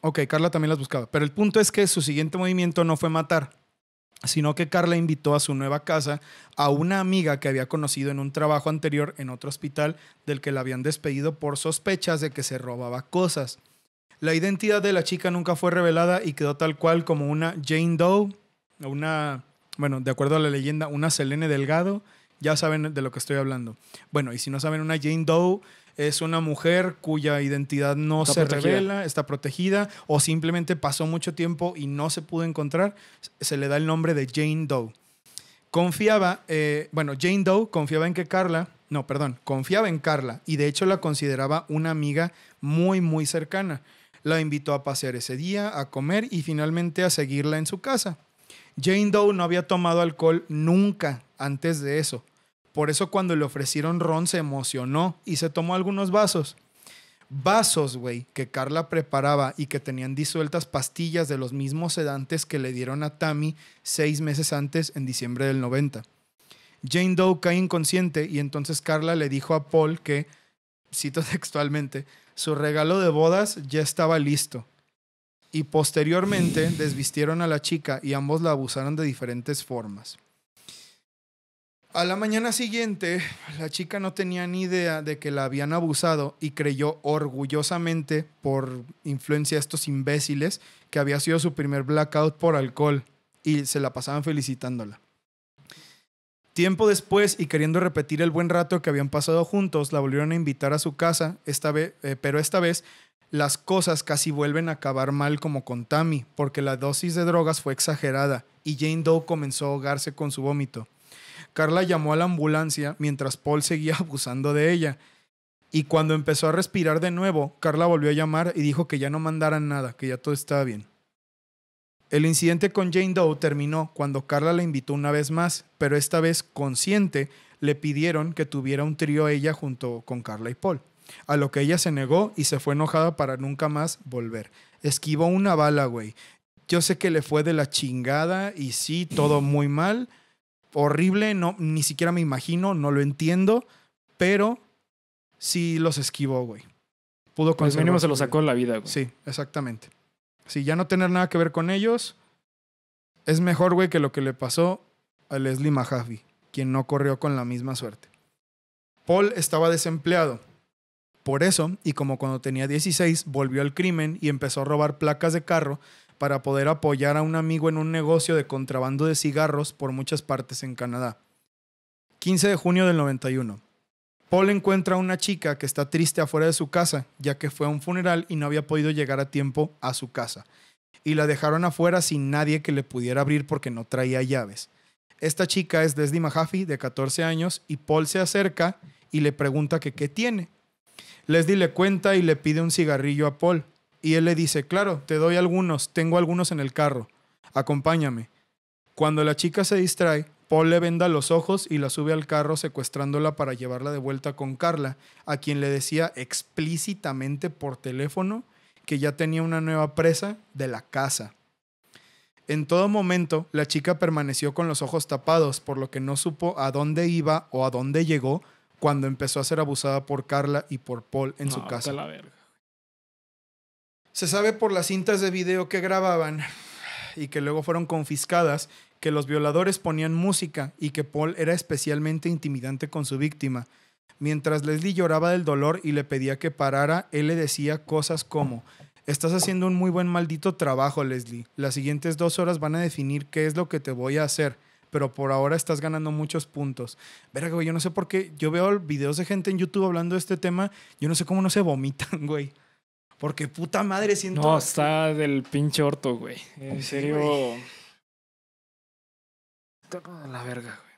Ok, Carla también las buscaba. Pero el punto es que su siguiente movimiento no fue matar, sino que Carla invitó a su nueva casa a una amiga que había conocido en un trabajo anterior en otro hospital del que la habían despedido por sospechas de que se robaba cosas. La identidad de la chica nunca fue revelada y quedó tal cual como una Jane Doe, una, bueno, de acuerdo a la leyenda, una Selene Delgado. Ya saben de lo que estoy hablando. Bueno, y si no saben, una Jane Doe es una mujer cuya identidad no se revela, está protegida o simplemente pasó mucho tiempo y no se pudo encontrar, se le da el nombre de Jane Doe. Confiaba, eh, bueno, Jane Doe confiaba en que Carla, no, perdón, confiaba en Carla y de hecho la consideraba una amiga muy, muy cercana. La invitó a pasear ese día, a comer y finalmente a seguirla en su casa. Jane Doe no había tomado alcohol nunca antes de eso. Por eso cuando le ofrecieron ron se emocionó y se tomó algunos vasos. Vasos, güey, que Carla preparaba y que tenían disueltas pastillas de los mismos sedantes que le dieron a Tammy seis meses antes, en diciembre del 90. Jane Doe cae inconsciente y entonces Carla le dijo a Paul que, cito [laughs] textualmente, su regalo de bodas ya estaba listo. Y posteriormente desvistieron a la chica y ambos la abusaron de diferentes formas. A la mañana siguiente, la chica no tenía ni idea de que la habían abusado y creyó orgullosamente, por influencia de estos imbéciles, que había sido su primer blackout por alcohol y se la pasaban felicitándola. Tiempo después, y queriendo repetir el buen rato que habían pasado juntos, la volvieron a invitar a su casa, esta vez, eh, pero esta vez las cosas casi vuelven a acabar mal como con Tammy, porque la dosis de drogas fue exagerada y Jane Doe comenzó a ahogarse con su vómito. Carla llamó a la ambulancia mientras Paul seguía [laughs] abusando de ella. Y cuando empezó a respirar de nuevo, Carla volvió a llamar y dijo que ya no mandaran nada, que ya todo estaba bien. El incidente con Jane Doe terminó cuando Carla la invitó una vez más, pero esta vez consciente le pidieron que tuviera un trío ella junto con Carla y Paul, a lo que ella se negó y se fue enojada para nunca más volver. Esquivó una bala, güey. Yo sé que le fue de la chingada y sí, todo muy mal, horrible, no, ni siquiera me imagino, no lo entiendo, pero sí los esquivó, güey. Pudo Pues mínimo se lo sacó la vida, güey. Sí, exactamente. Sí, ya no tener nada que ver con ellos es mejor, güey, que lo que le pasó a Leslie Mahaffey, quien no corrió con la misma suerte. Paul estaba desempleado. Por eso, y como cuando tenía 16, volvió al crimen y empezó a robar placas de carro para poder apoyar a un amigo en un negocio de contrabando de cigarros por muchas partes en Canadá. 15 de junio del 91. Paul encuentra a una chica que está triste afuera de su casa, ya que fue a un funeral y no había podido llegar a tiempo a su casa. Y la dejaron afuera sin nadie que le pudiera abrir porque no traía llaves. Esta chica es Leslie Mahaffey, de 14 años, y Paul se acerca y le pregunta que qué tiene. Leslie le cuenta y le pide un cigarrillo a Paul. Y él le dice, claro, te doy algunos, tengo algunos en el carro, acompáñame. Cuando la chica se distrae, Paul le venda los ojos y la sube al carro secuestrándola para llevarla de vuelta con Carla, a quien le decía explícitamente por teléfono que ya tenía una nueva presa de la casa. En todo momento, la chica permaneció con los ojos tapados, por lo que no supo a dónde iba o a dónde llegó cuando empezó a ser abusada por Carla y por Paul en su casa. Se sabe por las cintas de video que grababan y que luego fueron confiscadas que los violadores ponían música y que Paul era especialmente intimidante con su víctima. Mientras Leslie lloraba del dolor y le pedía que parara, él le decía cosas como, Estás haciendo un muy buen maldito trabajo, Leslie. Las siguientes dos horas van a definir qué es lo que te voy a hacer, pero por ahora estás ganando muchos puntos. Verá, güey, yo no sé por qué. Yo veo videos de gente en YouTube hablando de este tema, yo no sé cómo no se vomitan, [laughs] güey. Porque puta madre siento. No, está del pinche orto, güey. En serio. La verga, güey.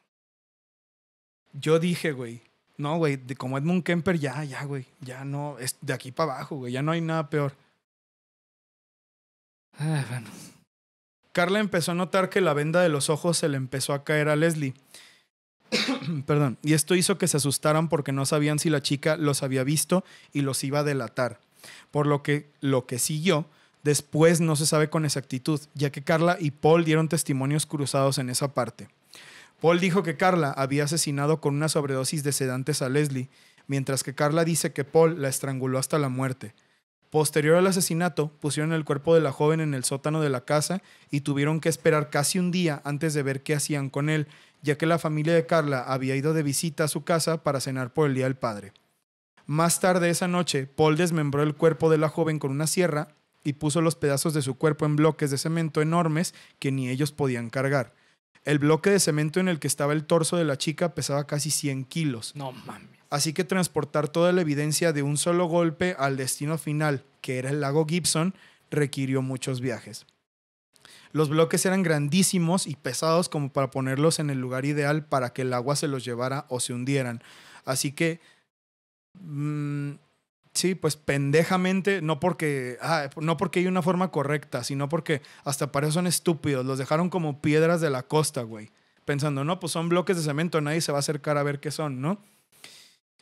Yo dije, güey. No, güey, como Edmund Kemper, ya, ya, güey. Ya no, es de aquí para abajo, güey. Ya no hay nada peor. Ah, bueno. Carla empezó a notar que la venda de los ojos se le empezó a caer a Leslie. [coughs] Perdón. Y esto hizo que se asustaran porque no sabían si la chica los había visto y los iba a delatar por lo que lo que siguió después no se sabe con exactitud, ya que Carla y Paul dieron testimonios cruzados en esa parte. Paul dijo que Carla había asesinado con una sobredosis de sedantes a Leslie, mientras que Carla dice que Paul la estranguló hasta la muerte. Posterior al asesinato, pusieron el cuerpo de la joven en el sótano de la casa y tuvieron que esperar casi un día antes de ver qué hacían con él, ya que la familia de Carla había ido de visita a su casa para cenar por el Día del Padre. Más tarde esa noche, Paul desmembró el cuerpo de la joven con una sierra y puso los pedazos de su cuerpo en bloques de cemento enormes que ni ellos podían cargar. El bloque de cemento en el que estaba el torso de la chica pesaba casi 100 kilos. No mames. Así que transportar toda la evidencia de un solo golpe al destino final, que era el lago Gibson, requirió muchos viajes. Los bloques eran grandísimos y pesados como para ponerlos en el lugar ideal para que el agua se los llevara o se hundieran. Así que Mm, sí, pues pendejamente, no porque, ah, no porque hay una forma correcta, sino porque hasta para eso son estúpidos. Los dejaron como piedras de la costa, güey. Pensando, no, pues son bloques de cemento, nadie se va a acercar a ver qué son, ¿no?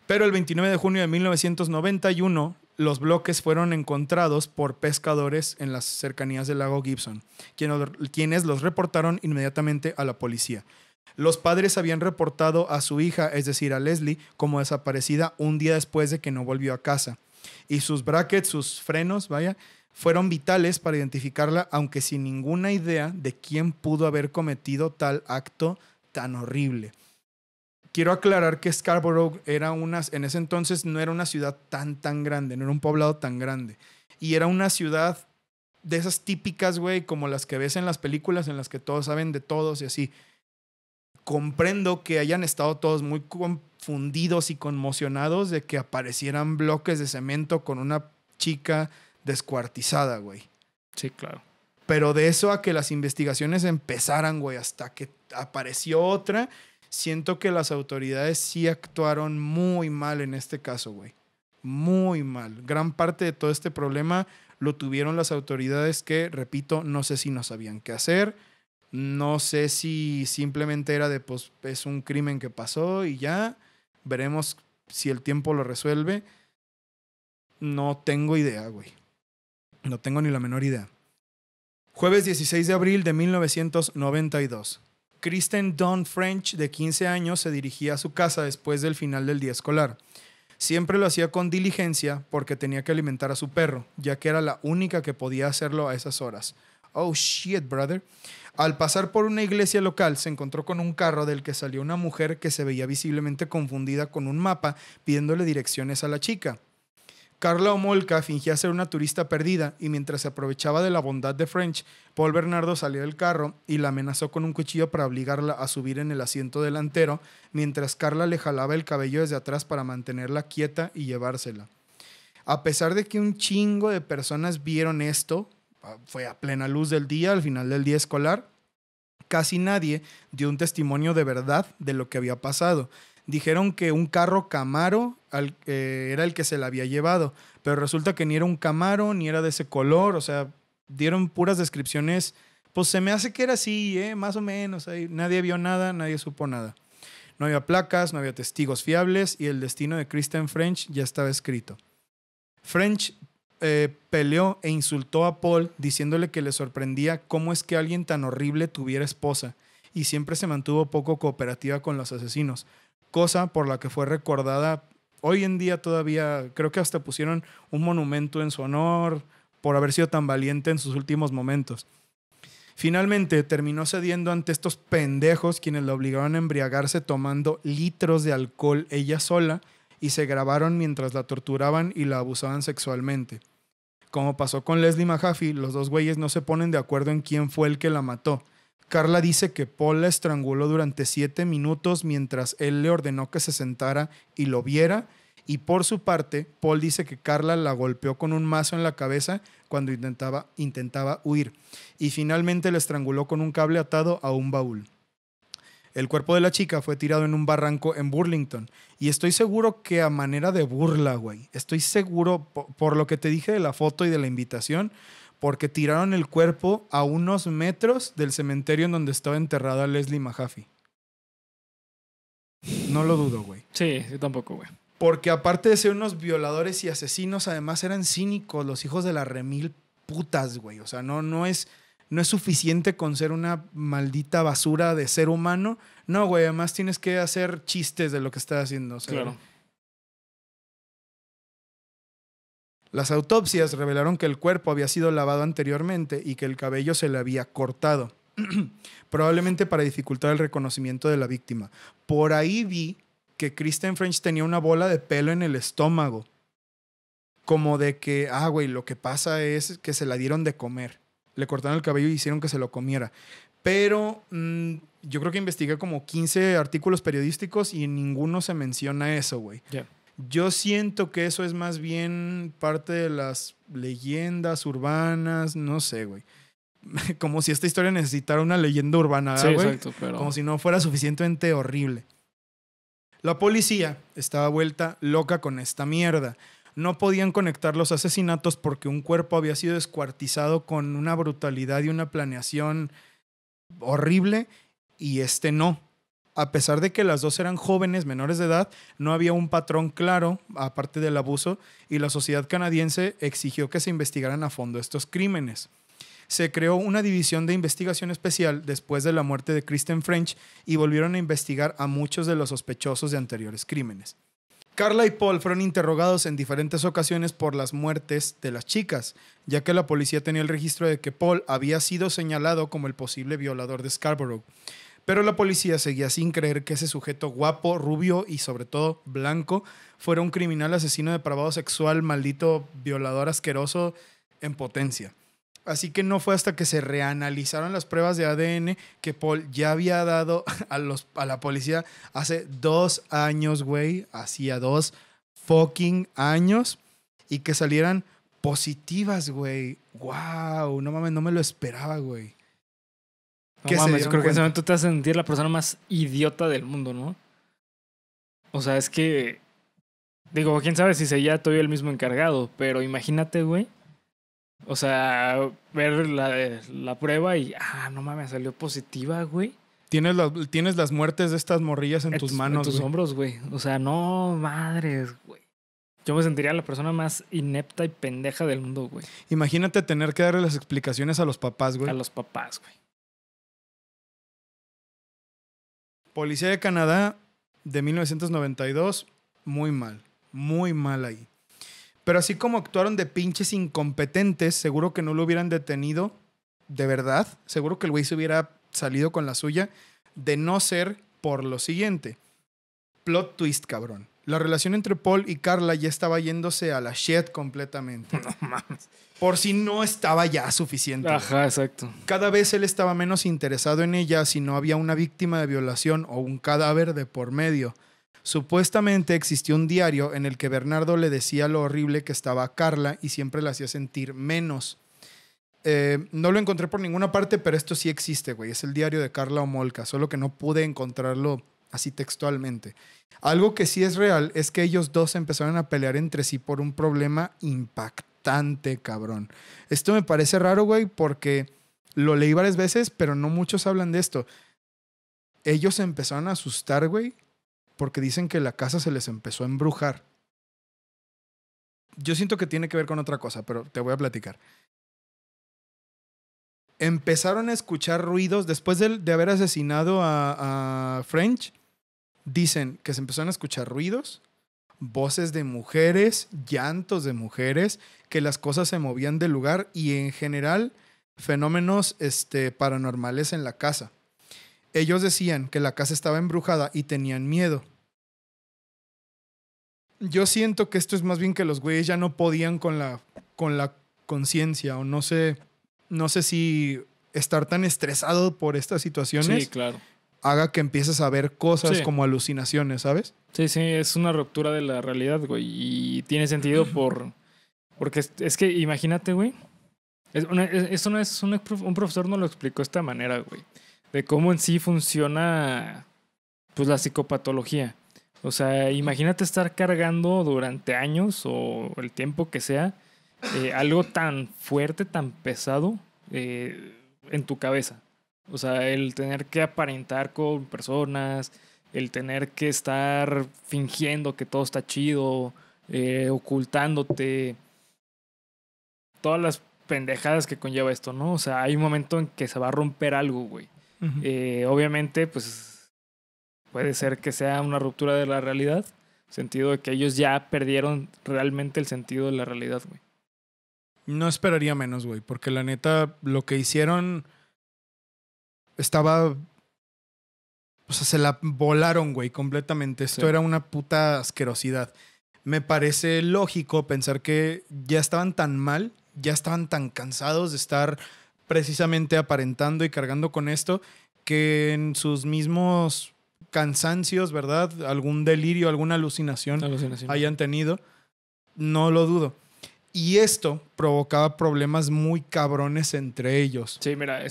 Pero el 29 de junio de 1991, los bloques fueron encontrados por pescadores en las cercanías del lago Gibson, quienes los reportaron inmediatamente a la policía. Los padres habían reportado a su hija, es decir, a Leslie, como desaparecida un día después de que no volvió a casa. Y sus brackets, sus frenos, vaya, fueron vitales para identificarla, aunque sin ninguna idea de quién pudo haber cometido tal acto tan horrible. Quiero aclarar que Scarborough era una, en ese entonces no era una ciudad tan, tan grande, no era un poblado tan grande. Y era una ciudad de esas típicas, güey, como las que ves en las películas en las que todos saben de todos y así comprendo que hayan estado todos muy confundidos y conmocionados de que aparecieran bloques de cemento con una chica descuartizada, güey. Sí, claro. Pero de eso a que las investigaciones empezaran, güey, hasta que apareció otra, siento que las autoridades sí actuaron muy mal en este caso, güey. Muy mal. Gran parte de todo este problema lo tuvieron las autoridades que, repito, no sé si no sabían qué hacer no sé si simplemente era de, pues es un crimen que pasó y ya, veremos si el tiempo lo resuelve. No tengo idea, güey. No tengo ni la menor idea. Jueves 16 de abril de 1992. Kristen Don French, de 15 años, se dirigía a su casa después del final del día escolar. Siempre lo hacía con diligencia porque tenía que alimentar a su perro, ya que era la única que podía hacerlo a esas horas. Oh shit, brother. Al pasar por una iglesia local, se encontró con un carro del que salió una mujer que se veía visiblemente confundida con un mapa, pidiéndole direcciones a la chica. Carla Omolka fingía ser una turista perdida y mientras se aprovechaba de la bondad de French, Paul Bernardo salió del carro y la amenazó con un cuchillo para obligarla a subir en el asiento delantero, mientras Carla le jalaba el cabello desde atrás para mantenerla quieta y llevársela. A pesar de que un chingo de personas vieron esto, fue a plena luz del día, al final del día escolar, casi nadie dio un testimonio de verdad de lo que había pasado. Dijeron que un carro Camaro eh, era el que se la había llevado, pero resulta que ni era un Camaro, ni era de ese color, o sea, dieron puras descripciones, pues se me hace que era así, ¿eh? más o menos, nadie vio nada, nadie supo nada. No había placas, no había testigos fiables y el destino de Kristen French ya estaba escrito. French eh, peleó e insultó a Paul diciéndole que le sorprendía cómo es que alguien tan horrible tuviera esposa y siempre se mantuvo poco cooperativa con los asesinos, cosa por la que fue recordada hoy en día todavía, creo que hasta pusieron un monumento en su honor por haber sido tan valiente en sus últimos momentos. Finalmente terminó cediendo ante estos pendejos quienes la obligaron a embriagarse tomando litros de alcohol ella sola y se grabaron mientras la torturaban y la abusaban sexualmente. Como pasó con Leslie Mahaffey, los dos güeyes no se ponen de acuerdo en quién fue el que la mató. Carla dice que Paul la estranguló durante siete minutos mientras él le ordenó que se sentara y lo viera. Y por su parte, Paul dice que Carla la golpeó con un mazo en la cabeza cuando intentaba, intentaba huir. Y finalmente la estranguló con un cable atado a un baúl. El cuerpo de la chica fue tirado en un barranco en Burlington. Y estoy seguro que a manera de burla, güey. Estoy seguro, por, lo que te dije de la foto y de la invitación, porque tiraron el cuerpo a unos metros del cementerio en donde estaba enterrada Leslie Mahaffey. No lo dudo, güey. Sí, yo tampoco, güey. Porque aparte de ser unos violadores y asesinos, además eran cínicos, los hijos de la remil putas, güey. O sea, no, no es no es suficiente con ser una maldita basura de ser humano. No, güey, además tienes que hacer chistes de lo que estás haciendo. claro. Las autopsias revelaron que el cuerpo había sido lavado anteriormente y que el cabello se le había cortado, [clears throat] probablemente para dificultar el reconocimiento de la víctima. Por ahí vi que Kristen French tenía una bola de pelo en el estómago. Como de que, ah, güey, lo que pasa es que se la dieron de comer le cortaron el cabello y hicieron que se lo comiera. Pero mm, yo creo que investigué como 15 artículos periodísticos y en ninguno se menciona eso, güey. Yo siento que eso es más bien parte de las leyendas urbanas, no sé, güey. [laughs] Como si esta historia necesitara una leyenda urbana, sí, güey. Exacto, Como si no fuera suficientemente horrible. La policía estaba vuelta loca con esta mierda no podían conectar los asesinatos porque un cuerpo había sido descuartizado con una brutalidad y una planeación horrible y este no. A pesar de que las dos eran jóvenes, menores de edad, no había un patrón claro, aparte del abuso, y la sociedad canadiense exigió que se investigaran a fondo estos crímenes se creó una división de investigación especial después de la muerte de Kristen French y volvieron a investigar a muchos de los sospechosos de anteriores crímenes. Carla y Paul fueron interrogados en diferentes ocasiones por las muertes de las chicas, ya que la policía tenía el registro de que Paul había sido señalado como el posible violador de Scarborough. Pero la policía seguía sin creer que ese sujeto guapo, rubio y sobre todo blanco fuera un criminal asesino depravado sexual, maldito, violador asqueroso en potencia. Así que no fue hasta que se reanalizaron las pruebas de ADN que Paul ya había dado [laughs] a, los, a la policía hace dos años, güey. Hacía dos fucking años. Y que salieran positivas, güey. ¡Wow! No mames, no me lo esperaba, güey. No mames, yo creo que en ese momento te vas a sentir la persona más idiota del mundo, ¿no? O sea, es que. Digo, quién sabe si sería todavía el mismo encargado, pero imagínate, güey o sea, ver eh, la, prueba y, ah, no mames, salió positiva, güey. Tienes las, muertes de estas morrillas en, tus, manos. En tus hombros, güey. O sea, no madres, güey. Yo me sentiría la persona más inepta y pendeja del mundo, güey. Imagínate tener que darle las explicaciones a los papás, güey. A los papás, güey. Policía de Canadá de 1992, muy mal, muy mal ahí. Pero así como actuaron de pinches incompetentes, seguro que no lo hubieran detenido de verdad. Seguro que el güey se hubiera salido con la suya de no ser por lo siguiente. Plot twist, cabrón. La relación entre Paul y Carla ya estaba yéndose a la shit completamente. [laughs] No mames. Por si no estaba ya suficiente. Ajá, exacto. Cada vez él estaba menos interesado en ella si no había una víctima de violación o un cadáver de por medio. Supuestamente existió un diario en el que Bernardo le decía lo horrible que estaba a Carla y siempre la hacía sentir menos. Eh, no lo encontré por ninguna parte, pero esto sí existe, güey. Es el diario de Carla Omolka, solo que no pude encontrarlo así textualmente. Algo que sí es real es que ellos dos empezaron a pelear entre sí por un problema impactante, cabrón. Esto me parece raro, güey, porque lo leí varias veces, pero no muchos hablan de esto. Ellos empezaron a asustar, güey, porque dicen que la casa se les empezó a embrujar. Yo siento que tiene que ver con otra cosa, pero te voy a platicar. Empezaron a escuchar ruidos después de, haber asesinado a, French. Dicen que se empezaron a escuchar ruidos, voces de mujeres, llantos de mujeres, que las cosas se movían de lugar y en general fenómenos este, paranormales en la casa. Ellos decían que la casa estaba embrujada y tenían miedo. Yo siento que esto es más bien que los güeyes ya no podían con la con la conciencia o no sé no sé si estar tan estresado por estas situaciones. Haga que empieces a ver cosas como alucinaciones, ¿sabes? Sí, sí, es una ruptura de la realidad, güey, y tiene sentido por porque es, que imagínate, güey, eso no es un, un profesor no lo explicó de esta manera, güey de cómo en sí funciona pues la psicopatología. O sea, imagínate estar cargando durante años o el tiempo que sea eh, algo tan fuerte, tan pesado eh, en tu cabeza. O sea, el tener que aparentar con personas, el tener que estar fingiendo que todo está chido, eh, ocultándote, todas las pendejadas que conlleva esto, ¿no? O sea, hay un momento en que se va a romper algo, güey. Eh, obviamente, pues puede ser que sea una ruptura de la realidad, sentido de que ellos ya perdieron realmente el sentido de la realidad, güey. No esperaría menos, güey, porque la neta, lo que hicieron estaba... O sea, se la volaron, güey, completamente. Esto era una puta asquerosidad. Me parece lógico pensar que ya estaban tan mal, ya estaban tan cansados de estar precisamente aparentando y cargando con esto, que en sus mismos cansancios, ¿verdad? Algún delirio, alguna alucinación, hayan tenido. No lo dudo. Y esto provocaba problemas muy cabrones entre ellos. Sí, mira,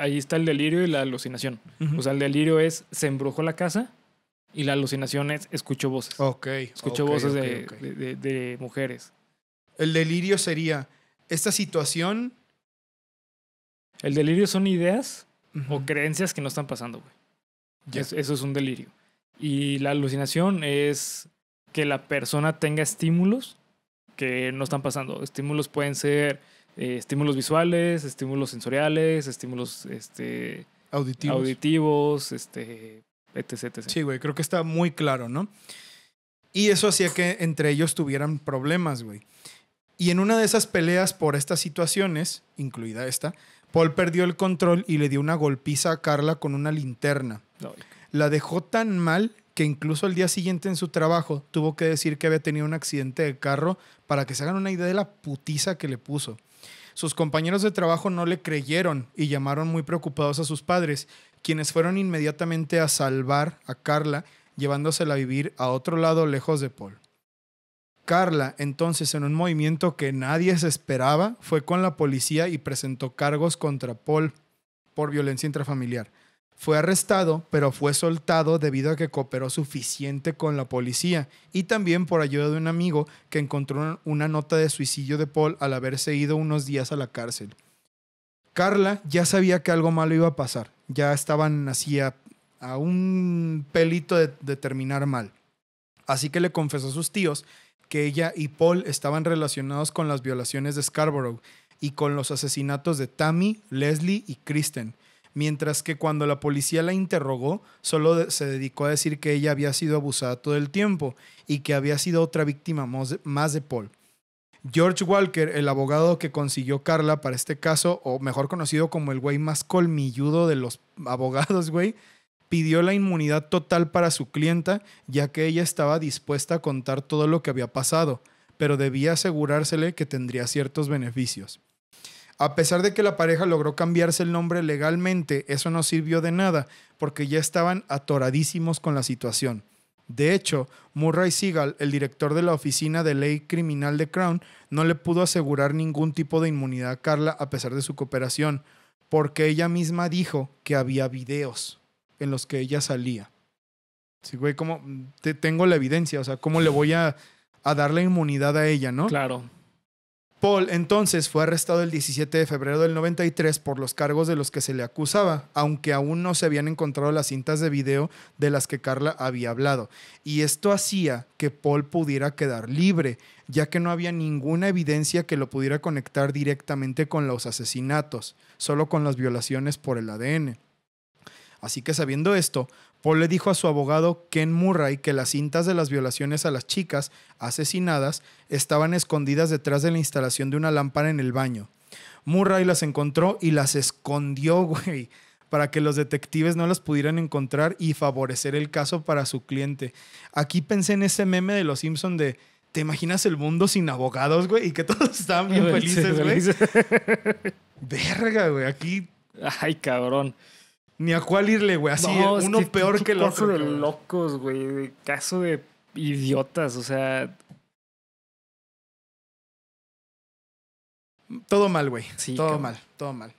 ahí está el delirio y la alucinación. O sea, el delirio es, se embrujó la casa y la alucinación es, escucho voces. Ok. Escucho voces de mujeres. El delirio sería, esta situación el delirio son ideas o creencias que no están pasando, güey. eso es un delirio. Y la alucinación es que la persona tenga estímulos que no están pasando. Estímulos pueden ser eh, estímulos visuales, estímulos sensoriales, estímulos este, auditivos. auditivos, este, etc. Sí, güey, creo que está muy claro, ¿no? Y eso hacía que entre ellos tuvieran problemas, güey. Y en una de esas peleas por estas situaciones, incluida esta, Paul perdió el control y le dio una golpiza a Carla con una linterna. La dejó tan mal que incluso el día siguiente en su trabajo tuvo que decir que había tenido un accidente de carro para que se hagan una idea de la putiza que le puso. Sus compañeros de trabajo no le creyeron y llamaron muy preocupados a sus padres, quienes fueron inmediatamente a salvar a Carla, llevándosela a vivir a otro lado lejos de Paul. Carla, entonces, en un movimiento que nadie se esperaba, fue con la policía y presentó cargos contra Paul por violencia intrafamiliar. Fue arrestado, pero fue soltado debido a que cooperó suficiente con la policía y también por ayuda de un amigo que encontró una nota de suicidio de Paul al haberse ido unos días a la cárcel. Carla ya sabía que algo malo iba a pasar, ya estaban así a, un pelito de terminar mal. Así que le confesó a sus tíos que ella y Paul estaban relacionados con las violaciones de Scarborough y con los asesinatos de Tammy, Leslie y Kristen, mientras que cuando la policía la interrogó, solo se dedicó a decir que ella había sido abusada todo el tiempo y que había sido otra víctima más de Paul. George Walker, el abogado que consiguió Carla para este caso, o mejor conocido como el güey más colmilludo de los [laughs] abogados, güey, pidió la inmunidad total para su clienta, ya que ella estaba dispuesta a contar todo lo que había pasado, pero debía asegurársele que tendría ciertos beneficios. A pesar de que la pareja logró cambiarse el nombre legalmente, eso no sirvió de nada, porque ya estaban atoradísimos con la situación. De hecho, Murray Seagal, el director de la Oficina de Ley Criminal de Crown, no le pudo asegurar ningún tipo de inmunidad a Carla a pesar de su cooperación, porque ella misma dijo que había videos en los que ella salía. Sí, güey, ¿cómo? tengo la evidencia, o sea, ¿cómo le voy a, a dar la inmunidad a ella, no? Claro. Paul entonces fue arrestado el 17 de febrero del 93 por los cargos de los que se le acusaba, aunque aún no se habían encontrado las cintas de video de las que Carla había hablado. Y esto hacía que Paul pudiera quedar libre, ya que no había ninguna evidencia que lo pudiera conectar directamente con los asesinatos, solo con las violaciones por el ADN. Así que sabiendo esto, Paul le dijo a su abogado Ken Murray que las cintas de las violaciones a las chicas asesinadas estaban escondidas detrás de la instalación de una lámpara en el baño. Murray las encontró y las escondió, [laughs] güey, para que los detectives no las pudieran encontrar y favorecer el caso para su cliente. Aquí pensé en ese meme de los Simpson de ¿Te imaginas el mundo sin abogados, güey? Y que todos estaban bien [laughs] felices, güey. [laughs] Verga, güey, aquí Ay, cabrón ni a cuál irle, güey. Así, uno peor que el Caso de locos, güey. caso de idiotas, o sea. Todo mal, güey. Sí, todo mal, todo mal.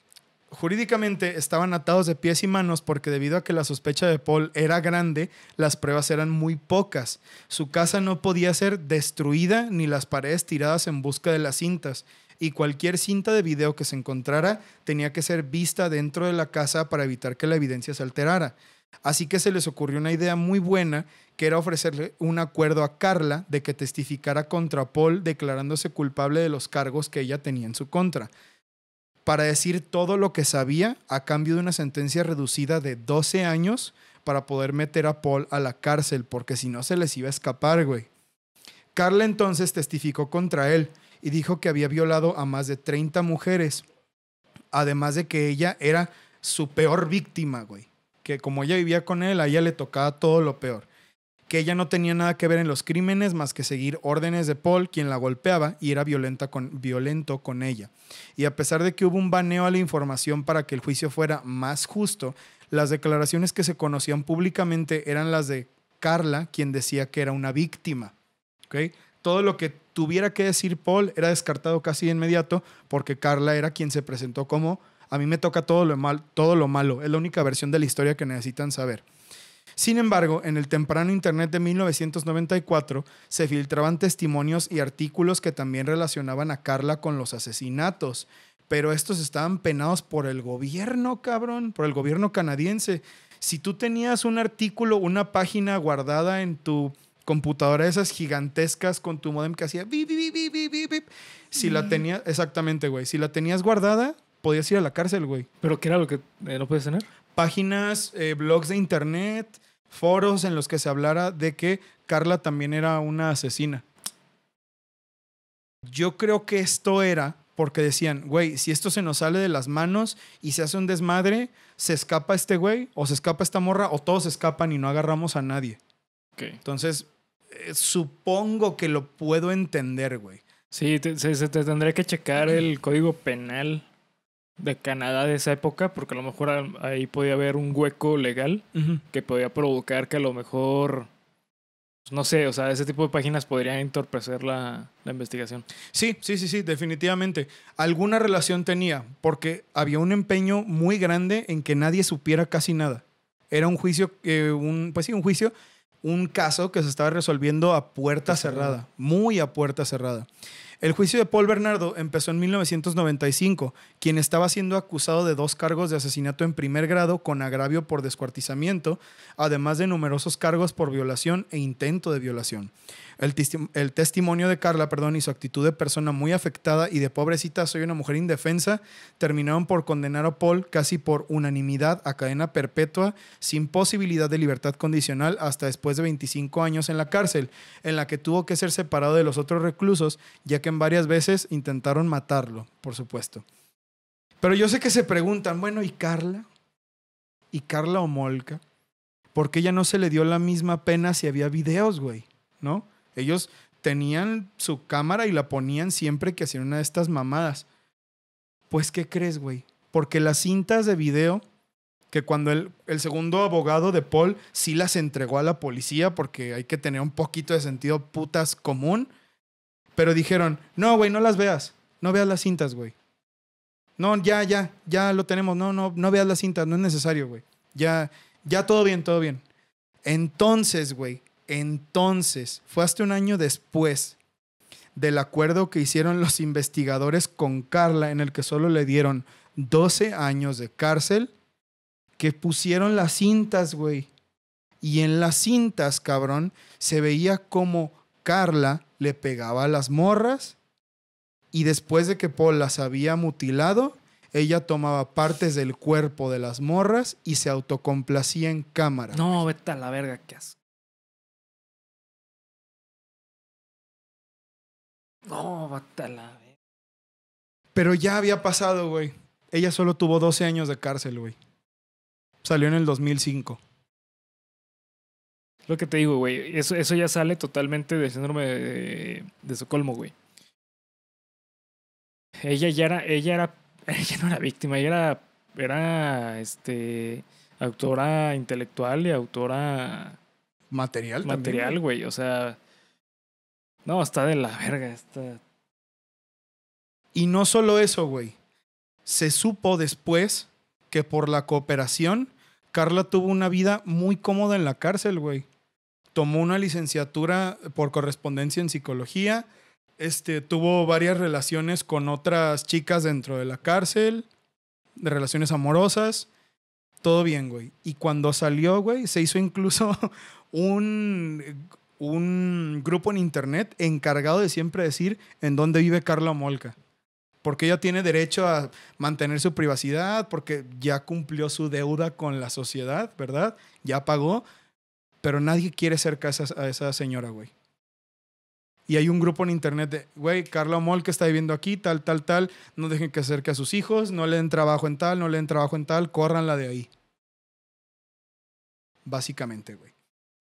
Jurídicamente estaban atados de pies y manos porque debido a que la sospecha de Paul era grande, las pruebas eran muy pocas. Su casa no podía ser destruida ni las paredes tiradas en busca de las cintas y cualquier cinta de video que se encontrara tenía que ser vista dentro de la casa para evitar que la evidencia se alterara. Así que se les ocurrió una idea muy buena, que era ofrecerle un acuerdo a Carla de que testificara contra Paul declarándose culpable de los cargos que ella tenía en su contra, para decir todo lo que sabía a cambio de una sentencia reducida de 12 años para poder meter a Paul a la cárcel, porque si no se les iba a escapar, güey. Carla entonces testificó contra él, y dijo que había violado a más de 30 mujeres. Además de que ella era su peor víctima, güey. Que como ella vivía con él, a ella le tocaba todo lo peor. Que ella no tenía nada que ver en los crímenes más que seguir órdenes de Paul, quien la golpeaba y era violento con ella. Y a pesar de que hubo un baneo a la información para que el juicio fuera más justo, las declaraciones que se conocían públicamente eran las de Carla, quien decía que era una víctima. ¿okay? todo lo que tuviera que decir Paul era descartado casi de inmediato porque Carla era quien se presentó como a mí me toca todo lo, mal, todo lo malo, es la única versión de la historia que necesitan saber. Sin embargo, en el temprano Internet de 1994 se filtraban testimonios y artículos que también relacionaban a Carla con los asesinatos, pero estos estaban penados por el gobierno, cabrón, por el gobierno canadiense. Si tú tenías un artículo, una página guardada en tu computadora esas gigantescas con tu modem que hacía bip, bip, bip, bip, Si la tenías, exactamente, güey. Si la tenías guardada, podías ir a la cárcel, güey. ¿Pero qué era lo que no eh, puedes tener? Páginas, eh, blogs de internet, foros en los que se hablara de que Carla también era una asesina. Yo creo que esto era porque decían, güey, si esto se nos sale de las manos y se hace un desmadre, se escapa este güey o se escapa esta morra o todos escapan y no agarramos a nadie. Entonces, eh, supongo que lo puedo entender, güey. Sí, se, te tendría que checar el [clears throat] código penal de Canadá de esa época, porque a lo mejor ahí podía haber un hueco legal que podía provocar que a lo mejor, pues, no sé, o sea, ese tipo de páginas podrían entorpecer la, investigación. Sí, sí, sí, sí, definitivamente. Alguna relación tenía, porque había un empeño muy grande en que nadie supiera casi nada. Era un juicio, eh, un, pues sí, un juicio un caso que se estaba resolviendo a puerta cerrada, muy a puerta cerrada. El juicio de Paul Bernardo empezó en 1995, quien estaba siendo acusado de dos cargos de asesinato en primer grado con agravio por descuartizamiento, además de numerosos cargos por violación e intento de violación. El, testimonio de Carla perdón, y su actitud de persona muy afectada y de pobrecita soy una mujer indefensa terminaron por condenar a Paul casi por unanimidad a cadena perpetua sin posibilidad de libertad condicional hasta después de 25 años en la cárcel, en la que tuvo que ser separado de los otros reclusos ya que varias veces, intentaron matarlo, por supuesto. Pero yo sé que se preguntan, bueno, ¿y Carla? ¿Y Carla Omolka? ¿Por qué ya no se le dio la misma pena si había videos, güey? ¿No? Ellos tenían su cámara y la ponían siempre que hacían una de estas mamadas. Pues, ¿qué crees, güey? Porque las cintas de video, que cuando el, el, segundo abogado de Paul sí las entregó a la policía, porque hay que tener un poquito de sentido putas común, pero dijeron, no, güey, no las veas. No veas las cintas, güey. No, ya, ya, ya lo tenemos. No, no, no veas las cintas, no es necesario, güey. Ya, ya todo bien, todo bien. Entonces, güey, entonces, fue hasta un año después del acuerdo que hicieron los investigadores con Carla, en el que solo le dieron 12 años de cárcel, que pusieron las cintas, güey. Y en las cintas, cabrón, se veía como Carla le pegaba a las morras y después de que Paul las había mutilado, ella tomaba partes del cuerpo de las morras y se autocomplacía en cámara. No, vete a la verga, qué haces? No, vete a la verga. Pero ya había pasado, güey. Ella solo tuvo 12 años de cárcel, güey. Salió en el 2005. Lo que te digo, güey. Eso, eso ya sale totalmente del síndrome de, de Socolmo, güey. Ella ya era, ella era, [laughs] ella no era víctima, ella era, era, este, autora intelectual y autora... Material. Material, güey. O sea... No, está de la verga. Está... Y no solo eso, güey. Se supo después que por la cooperación, Carla tuvo una vida muy cómoda en la cárcel, güey tomó una licenciatura por correspondencia en psicología, este, tuvo varias relaciones con otras chicas dentro de la cárcel, de relaciones amorosas, todo bien, güey. Y cuando salió, güey, se hizo incluso [laughs] un, un grupo en internet encargado de siempre decir en dónde vive Carla Molca. Porque ella tiene derecho a mantener su privacidad, porque ya cumplió su deuda con la sociedad, ¿verdad? Ya pagó pero nadie quiere acercarse a esa, a señora, güey. Y hay un grupo en internet de, güey, Carla Omol que está viviendo aquí, tal, tal, tal, no dejen que acerque a sus hijos, no le den trabajo en tal, no le den trabajo en tal, córranla de ahí. Básicamente, güey.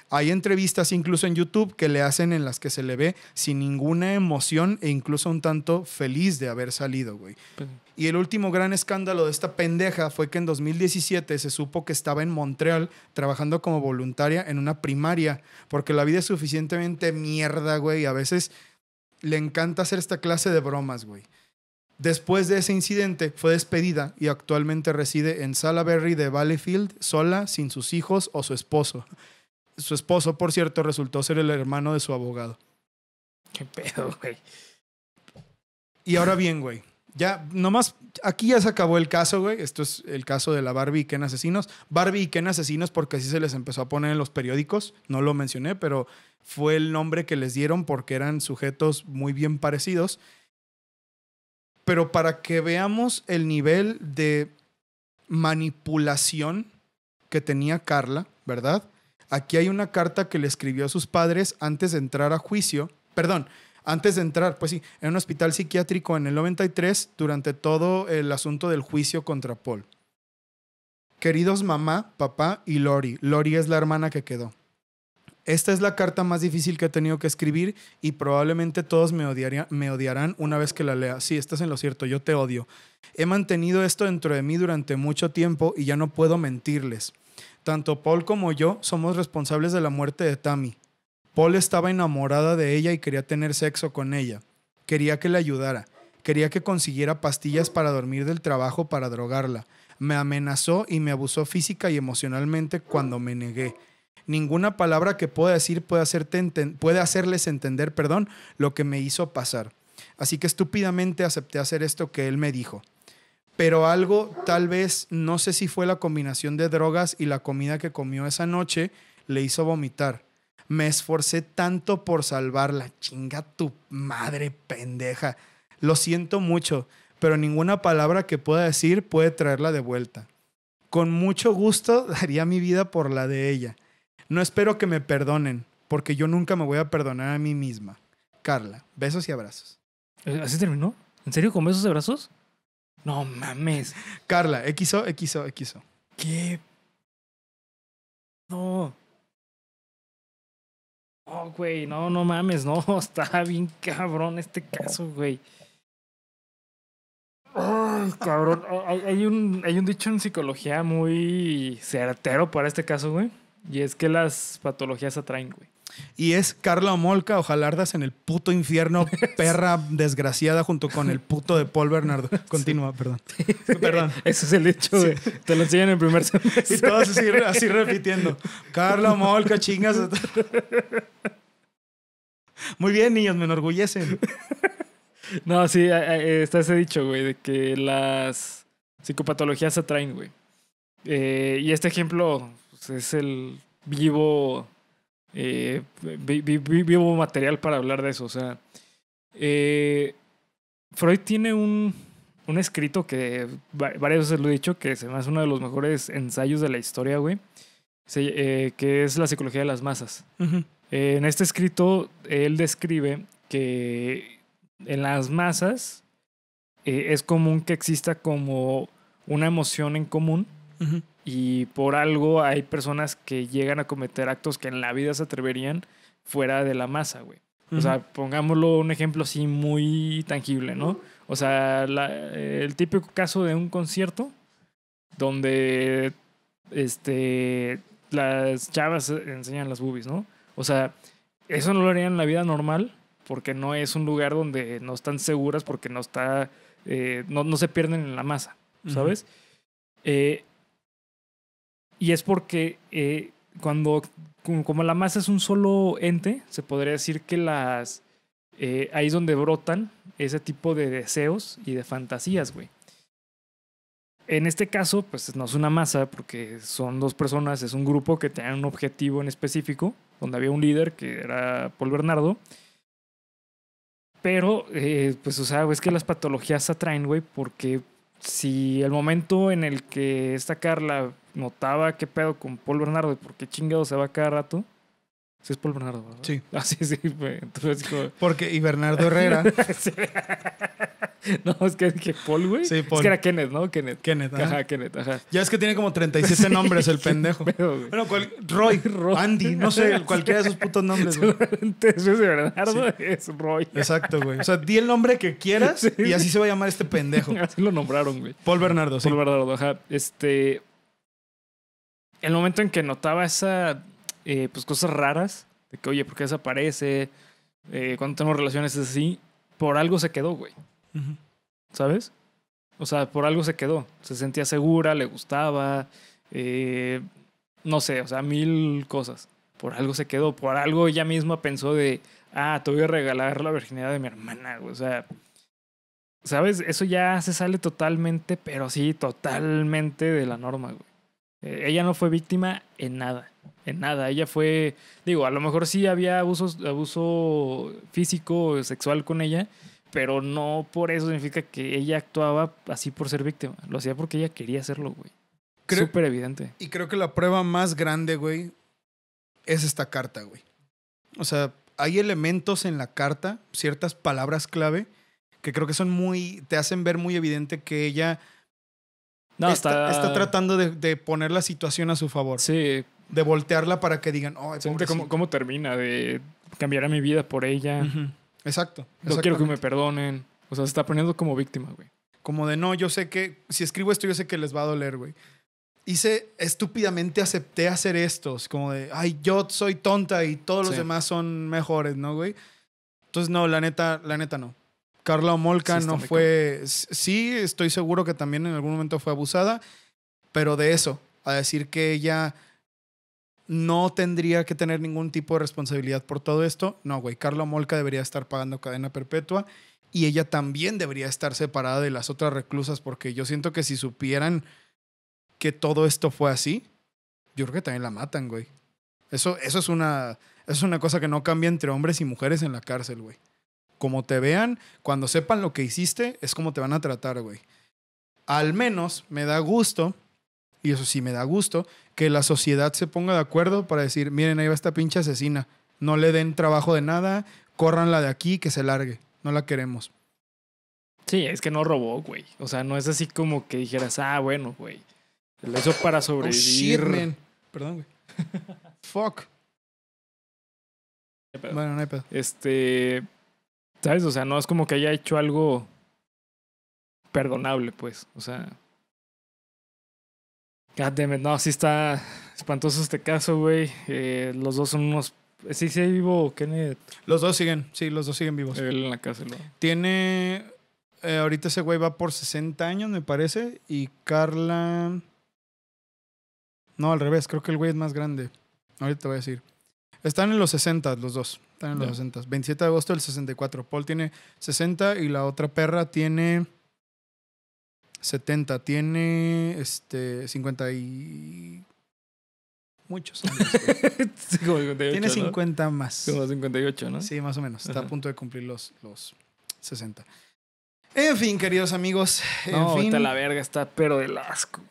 Hay entrevistas incluso en YouTube que le hacen en las que se le ve sin ninguna emoción e incluso un tanto feliz de haber salido, güey. Pues, y el último gran escándalo de esta pendeja fue que en 2017 se supo que estaba en Montreal trabajando como voluntaria en una primaria, porque la vida es suficientemente mierda, güey, y a veces le encanta hacer esta clase de bromas, güey. Después de ese incidente fue despedida y actualmente reside en Salaberry de Valleyfield, sola, sin sus hijos o su esposo. Su esposo, por cierto, resultó ser el hermano de su abogado. Qué pedo, güey. Y ahora bien, güey. Ya, nomás, aquí ya se acabó el caso, güey. Esto es el caso de la Barbie y Ken Asesinos. Barbie y Ken Asesinos, porque así se les empezó a poner en los periódicos. No lo mencioné, pero fue el nombre que les dieron porque eran sujetos muy bien parecidos. Pero para que veamos el nivel de manipulación que tenía Carla, ¿verdad? Aquí hay una carta que le escribió a sus padres antes de entrar a juicio. Perdón, antes de entrar, pues sí, en un hospital psiquiátrico en el 93 durante todo el asunto del juicio contra Paul. Queridos mamá, papá y Lori. Lori es la hermana que quedó. Esta es la carta más difícil que he tenido que escribir y probablemente todos me, me odiarán una vez que la lea. Sí, estás en lo cierto, yo te odio. He mantenido esto dentro de mí durante mucho tiempo y ya no puedo mentirles. Tanto Paul como yo somos responsables de la muerte de Tammy. Paul estaba enamorada de ella y quería tener sexo con ella. Quería que le ayudara. Quería que consiguiera pastillas para dormir del trabajo para drogarla. Me amenazó y me abusó física y emocionalmente cuando me negué. Ninguna palabra que pueda decir puede, puede hacerles entender, perdón, lo que me hizo pasar. Así que estúpidamente acepté hacer esto que él me dijo. Pero algo, tal vez, no sé si fue la combinación de drogas y la comida que comió esa noche, le hizo vomitar me esforcé tanto por salvarla. Chinga tu madre pendeja. Lo siento mucho, pero ninguna palabra que pueda decir puede traerla de vuelta. Con mucho gusto [laughs] daría mi vida por la de ella. No espero que me perdonen, porque yo nunca me voy a perdonar a mí misma. Carla, besos y abrazos. ¿Eh, ¿Así terminó? ¿En serio con besos y abrazos? No mames. Carla, XO, XO, XO. ¿Qué? No. Oh, güey, no, no mames, no, [laughs] está bien cabrón este caso, güey. Ay, cabrón, un, hay un dicho en psicología muy certero para este caso, güey. Y es que las patologías atraen, güey. Y es Carla Molca, ojalardas en el puto infierno, [laughs] perra desgraciada junto con el puto de Paul Bernardo. [laughs] Continúa, perdón. [laughs] Perdón. Ese es el hecho te lo enseñan en el primer semestre. Y todos así, así repitiendo. Carla Molca, chingas. Muy bien, niños, me enorgullecen. No, sí, eh, eh, está ese dicho, güey, de que las psicopatologías atraen, güey. Eh, y este ejemplo pues, es el vivo eh, vivo material para hablar de eso. O sea, eh, Freud tiene un, un escrito que varias veces lo he dicho, que es más uno de los mejores ensayos de la historia, güey, eh, que es la psicología de las masas. Eh, en este escrito, él describe que en las masas eh, es común que exista como una emoción en común, y por algo hay personas que llegan a cometer actos que en la vida se atreverían fuera de la masa, güey. O sea, pongámoslo un ejemplo así muy tangible, ¿no? O sea, el típico caso de un concierto donde este, las chavas enseñan las boobies, ¿no? O sea, eso no lo harían en la vida normal porque no es un lugar donde no están seguras porque no está, eh, no, se pierden en la masa, ¿sabes? eh, y es porque eh, cuando, como la masa es un solo ente, se podría decir que las, eh, ahí es donde brotan ese tipo de deseos y de fantasías, güey. En este caso, pues no es una masa, porque son dos personas, es un grupo que tenía un objetivo en específico, donde había un líder que era Paul Bernardo. Pero, eh, pues, o sea, es que las patologías atraen, güey, porque si el momento en el que esta Carla notaba qué pedo con Paul Bernardo y por qué chingado se va cada rato. si es Paul Bernardo, ¿verdad? Sí. Ah, sí, sí. Entonces, Porque, y Bernardo [laughs] Herrera. No, es que, que Paul, güey. Sí, Paul. Es que era Kenneth, ¿no? Kenneth. Kenneth, ajá. ajá Kenneth, ajá. Ya es que tiene como 37 [laughs] nombres el pendejo. bueno, [laughs] Roy, Andy, no sé, cualquiera de esos putos nombres, güey. es Bernardo es Roy. Exacto, güey. O sea, di el nombre que quieras y así se va a llamar este pendejo. Así lo nombraron, güey. Paul Bernardo, sí. Paul Bernardo, ajá. Este, el momento en que notaba esa, eh, pues cosas raras, de que, oye, ¿por qué desaparece? Eh, cuando tenemos relaciones así, por algo se quedó, güey. ¿Sabes? O sea, por algo se quedó. Se sentía segura, le gustaba, eh, no sé, o sea, mil cosas. Por algo se quedó, por algo ella misma pensó de, ah, te voy a regalar la virginidad de mi hermana, güey. O sea, ¿sabes? Eso ya se sale totalmente, pero sí, totalmente de la norma, güey. Eh, ella no fue víctima en nada, en nada. Ella fue, digo, a lo mejor sí había abusos, abuso físico, sexual con ella, pero no por eso significa que ella actuaba así por ser víctima. Lo hacía porque ella quería hacerlo, güey. Súper evidente. Y creo que la prueba más grande, güey, es esta carta, güey. O sea, hay elementos en la carta, ciertas palabras clave, que creo que son muy, te hacen ver muy evidente que ella no, está, tratando de, poner la situación a su favor. Sí. De voltearla para que digan, oh, cómo, cómo termina, de cambiar a mi vida por ella. Exacto. No quiero que me perdonen. O sea, se está poniendo como víctima, güey. Como de, no, yo sé que si escribo esto, yo sé que les va a doler, güey. Hice estúpidamente, acepté hacer estos, Como de, ay, yo soy tonta y todos los demás son mejores, ¿no, güey? Entonces, no, la neta, la neta no. Carla Molca no fue. Sí, estoy seguro que también en algún momento fue abusada, pero de eso, a decir que ella no tendría que tener ningún tipo de responsabilidad por todo esto, no, güey. Carla Molca debería estar pagando cadena perpetua y ella también debería estar separada de las otras reclusas, porque yo siento que si supieran que todo esto fue así, yo creo que también la matan, güey. Eso, eso es una. Eso es una cosa que no cambia entre hombres y mujeres en la cárcel, güey como te vean, cuando sepan lo que hiciste, es como te van a tratar, güey. Al menos me da gusto, y eso sí me da gusto, que la sociedad se ponga de acuerdo para decir, miren, ahí va esta pinche asesina, no le den trabajo de nada, córranla de aquí, que se largue, no la queremos. Sí, es que no robó, güey. O sea, no es así como que dijeras, ah, bueno, güey. eso para oh, sobrevivir. Perdón, güey. [laughs] Fuck. Bueno, no hay pedo. Este. ¿Sabes? O sea, no es como que haya hecho algo perdonable, pues. O sea. God No, sí está espantoso este caso, güey. Eh, los dos son unos. ¿Sí sí, vivo Kenneth? Los dos siguen, sí, los dos siguen vivos. Él en la casa. Tiene. Eh, ahorita ese güey va por 60 años, me parece. Y Carla. No, al revés, creo que el güey es más grande. Ahorita te voy a decir. Están en los 60 los dos. Están en los 60. 27 de agosto del 64. Paul tiene 60 y la otra perra tiene 70. Tiene este 50 y muchos. Años, [laughs] Tiene 50 más. Como 58, ¿no? Sí, más o menos. Está a punto de cumplir los, los 60. En fin, queridos amigos. en fin, la verga está pero de asco.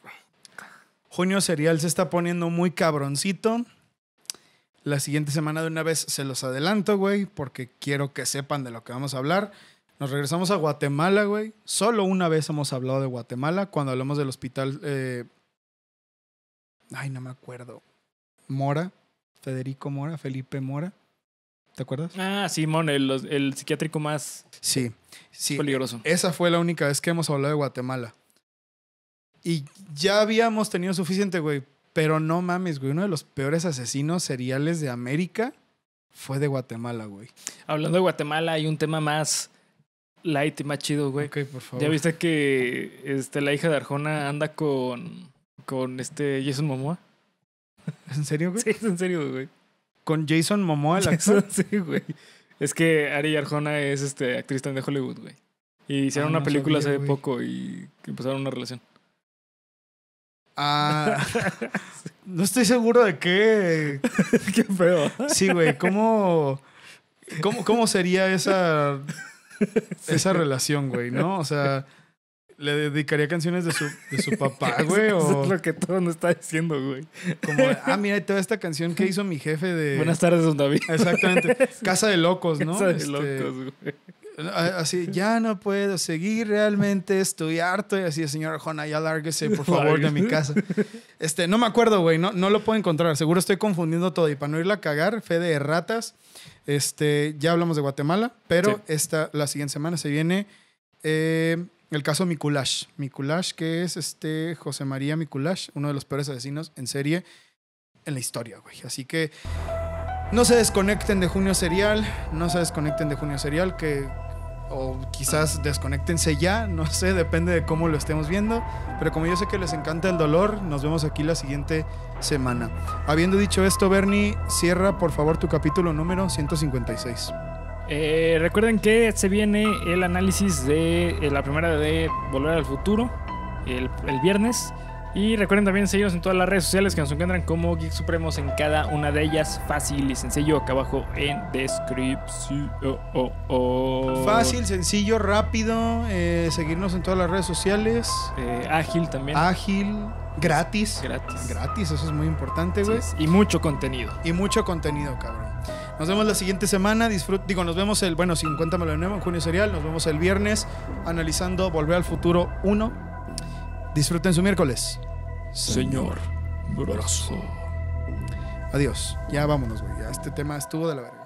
Junio Serial se está poniendo muy cabroncito. La siguiente semana de una vez se los adelanto, güey, porque quiero que sepan de lo que vamos a hablar. Nos regresamos a Guatemala, güey. Solo una vez hemos hablado de Guatemala cuando hablamos del hospital... Eh, ay, no me acuerdo. Mora, Federico Mora, Felipe Mora. ¿Te acuerdas? Ah, Simón, sí, el, el, psiquiátrico más sí, sí. peligroso. Esa fue la única vez que hemos hablado de Guatemala. Y ya habíamos tenido suficiente, güey, pero no mames, güey, uno de los peores asesinos seriales de América fue de Guatemala, güey. Hablando de Guatemala, hay un tema más light y más chido, güey. Ok, por favor. Ya viste que este, la hija de Arjona anda con, con este Jason Momoa. [laughs] en serio, güey? Sí, es en serio, güey. ¿Con Jason Momoa, [laughs] sí, güey. Es que Ari Arjona es este, actriz de Hollywood, güey. Y hicieron ah, una película hace poco y empezaron una relación. Ah, [laughs] no estoy seguro de qué. [laughs] qué feo. Sí, güey. ¿Cómo, cómo, sería esa, esa relación, güey? ¿No? O sea, ¿le dedicaría canciones de su, de su papá, [laughs] güey? es lo que todo nos está diciendo, güey. Como, ah, mira, toda esta canción que hizo mi jefe de. Buenas tardes, don David. Exactamente. Casa de locos, ¿no? Casa de este, locos, güey. Así, ya no puedo seguir realmente, estoy harto. Y así, señor Jona, ya lárguese, por [laughs] favor, de mi casa. Este, no me acuerdo, güey, no, lo puedo encontrar. Seguro estoy confundiendo todo. Y para no irla a cagar, fe de ratas, este, ya hablamos de Guatemala, pero esta, la siguiente semana se viene eh, el caso Mikulash. Mikulash, que es este José María Mikulash, uno de los peores asesinos en serie en la historia, güey. Así que no se desconecten de Junio Serial, no se desconecten de Junio Serial, que o quizás desconectense ya, [laughs] no sé, depende de cómo lo estemos viendo, pero como yo sé que les encanta el dolor, nos vemos aquí la siguiente semana. Habiendo dicho esto, Bernie, cierra por favor tu capítulo número 156. Eh, recuerden que se viene el análisis de eh, la primera de Volver al Futuro el viernes. Y recuerden también seguirnos en todas las redes sociales que nos encuentran como Geek Supremos en cada una de ellas. Fácil y sencillo, acá abajo en descripción. Fácil, sencillo, rápido. Eh, seguirnos en todas las redes sociales. Eh, ágil también. Ágil. Gratis. Gratis. Gratis, eso es muy importante, güey. y mucho contenido. Y mucho contenido, cabrón. Nos vemos la siguiente semana. Disfrut digo, nos vemos el, bueno, 50 me nuevo en junio serial. Nos vemos el viernes analizando Volver al Futuro 1 Disfruten su miércoles. Señor, brazo. Adiós. Ya vámonos, güey. Ya este tema estuvo de la verga.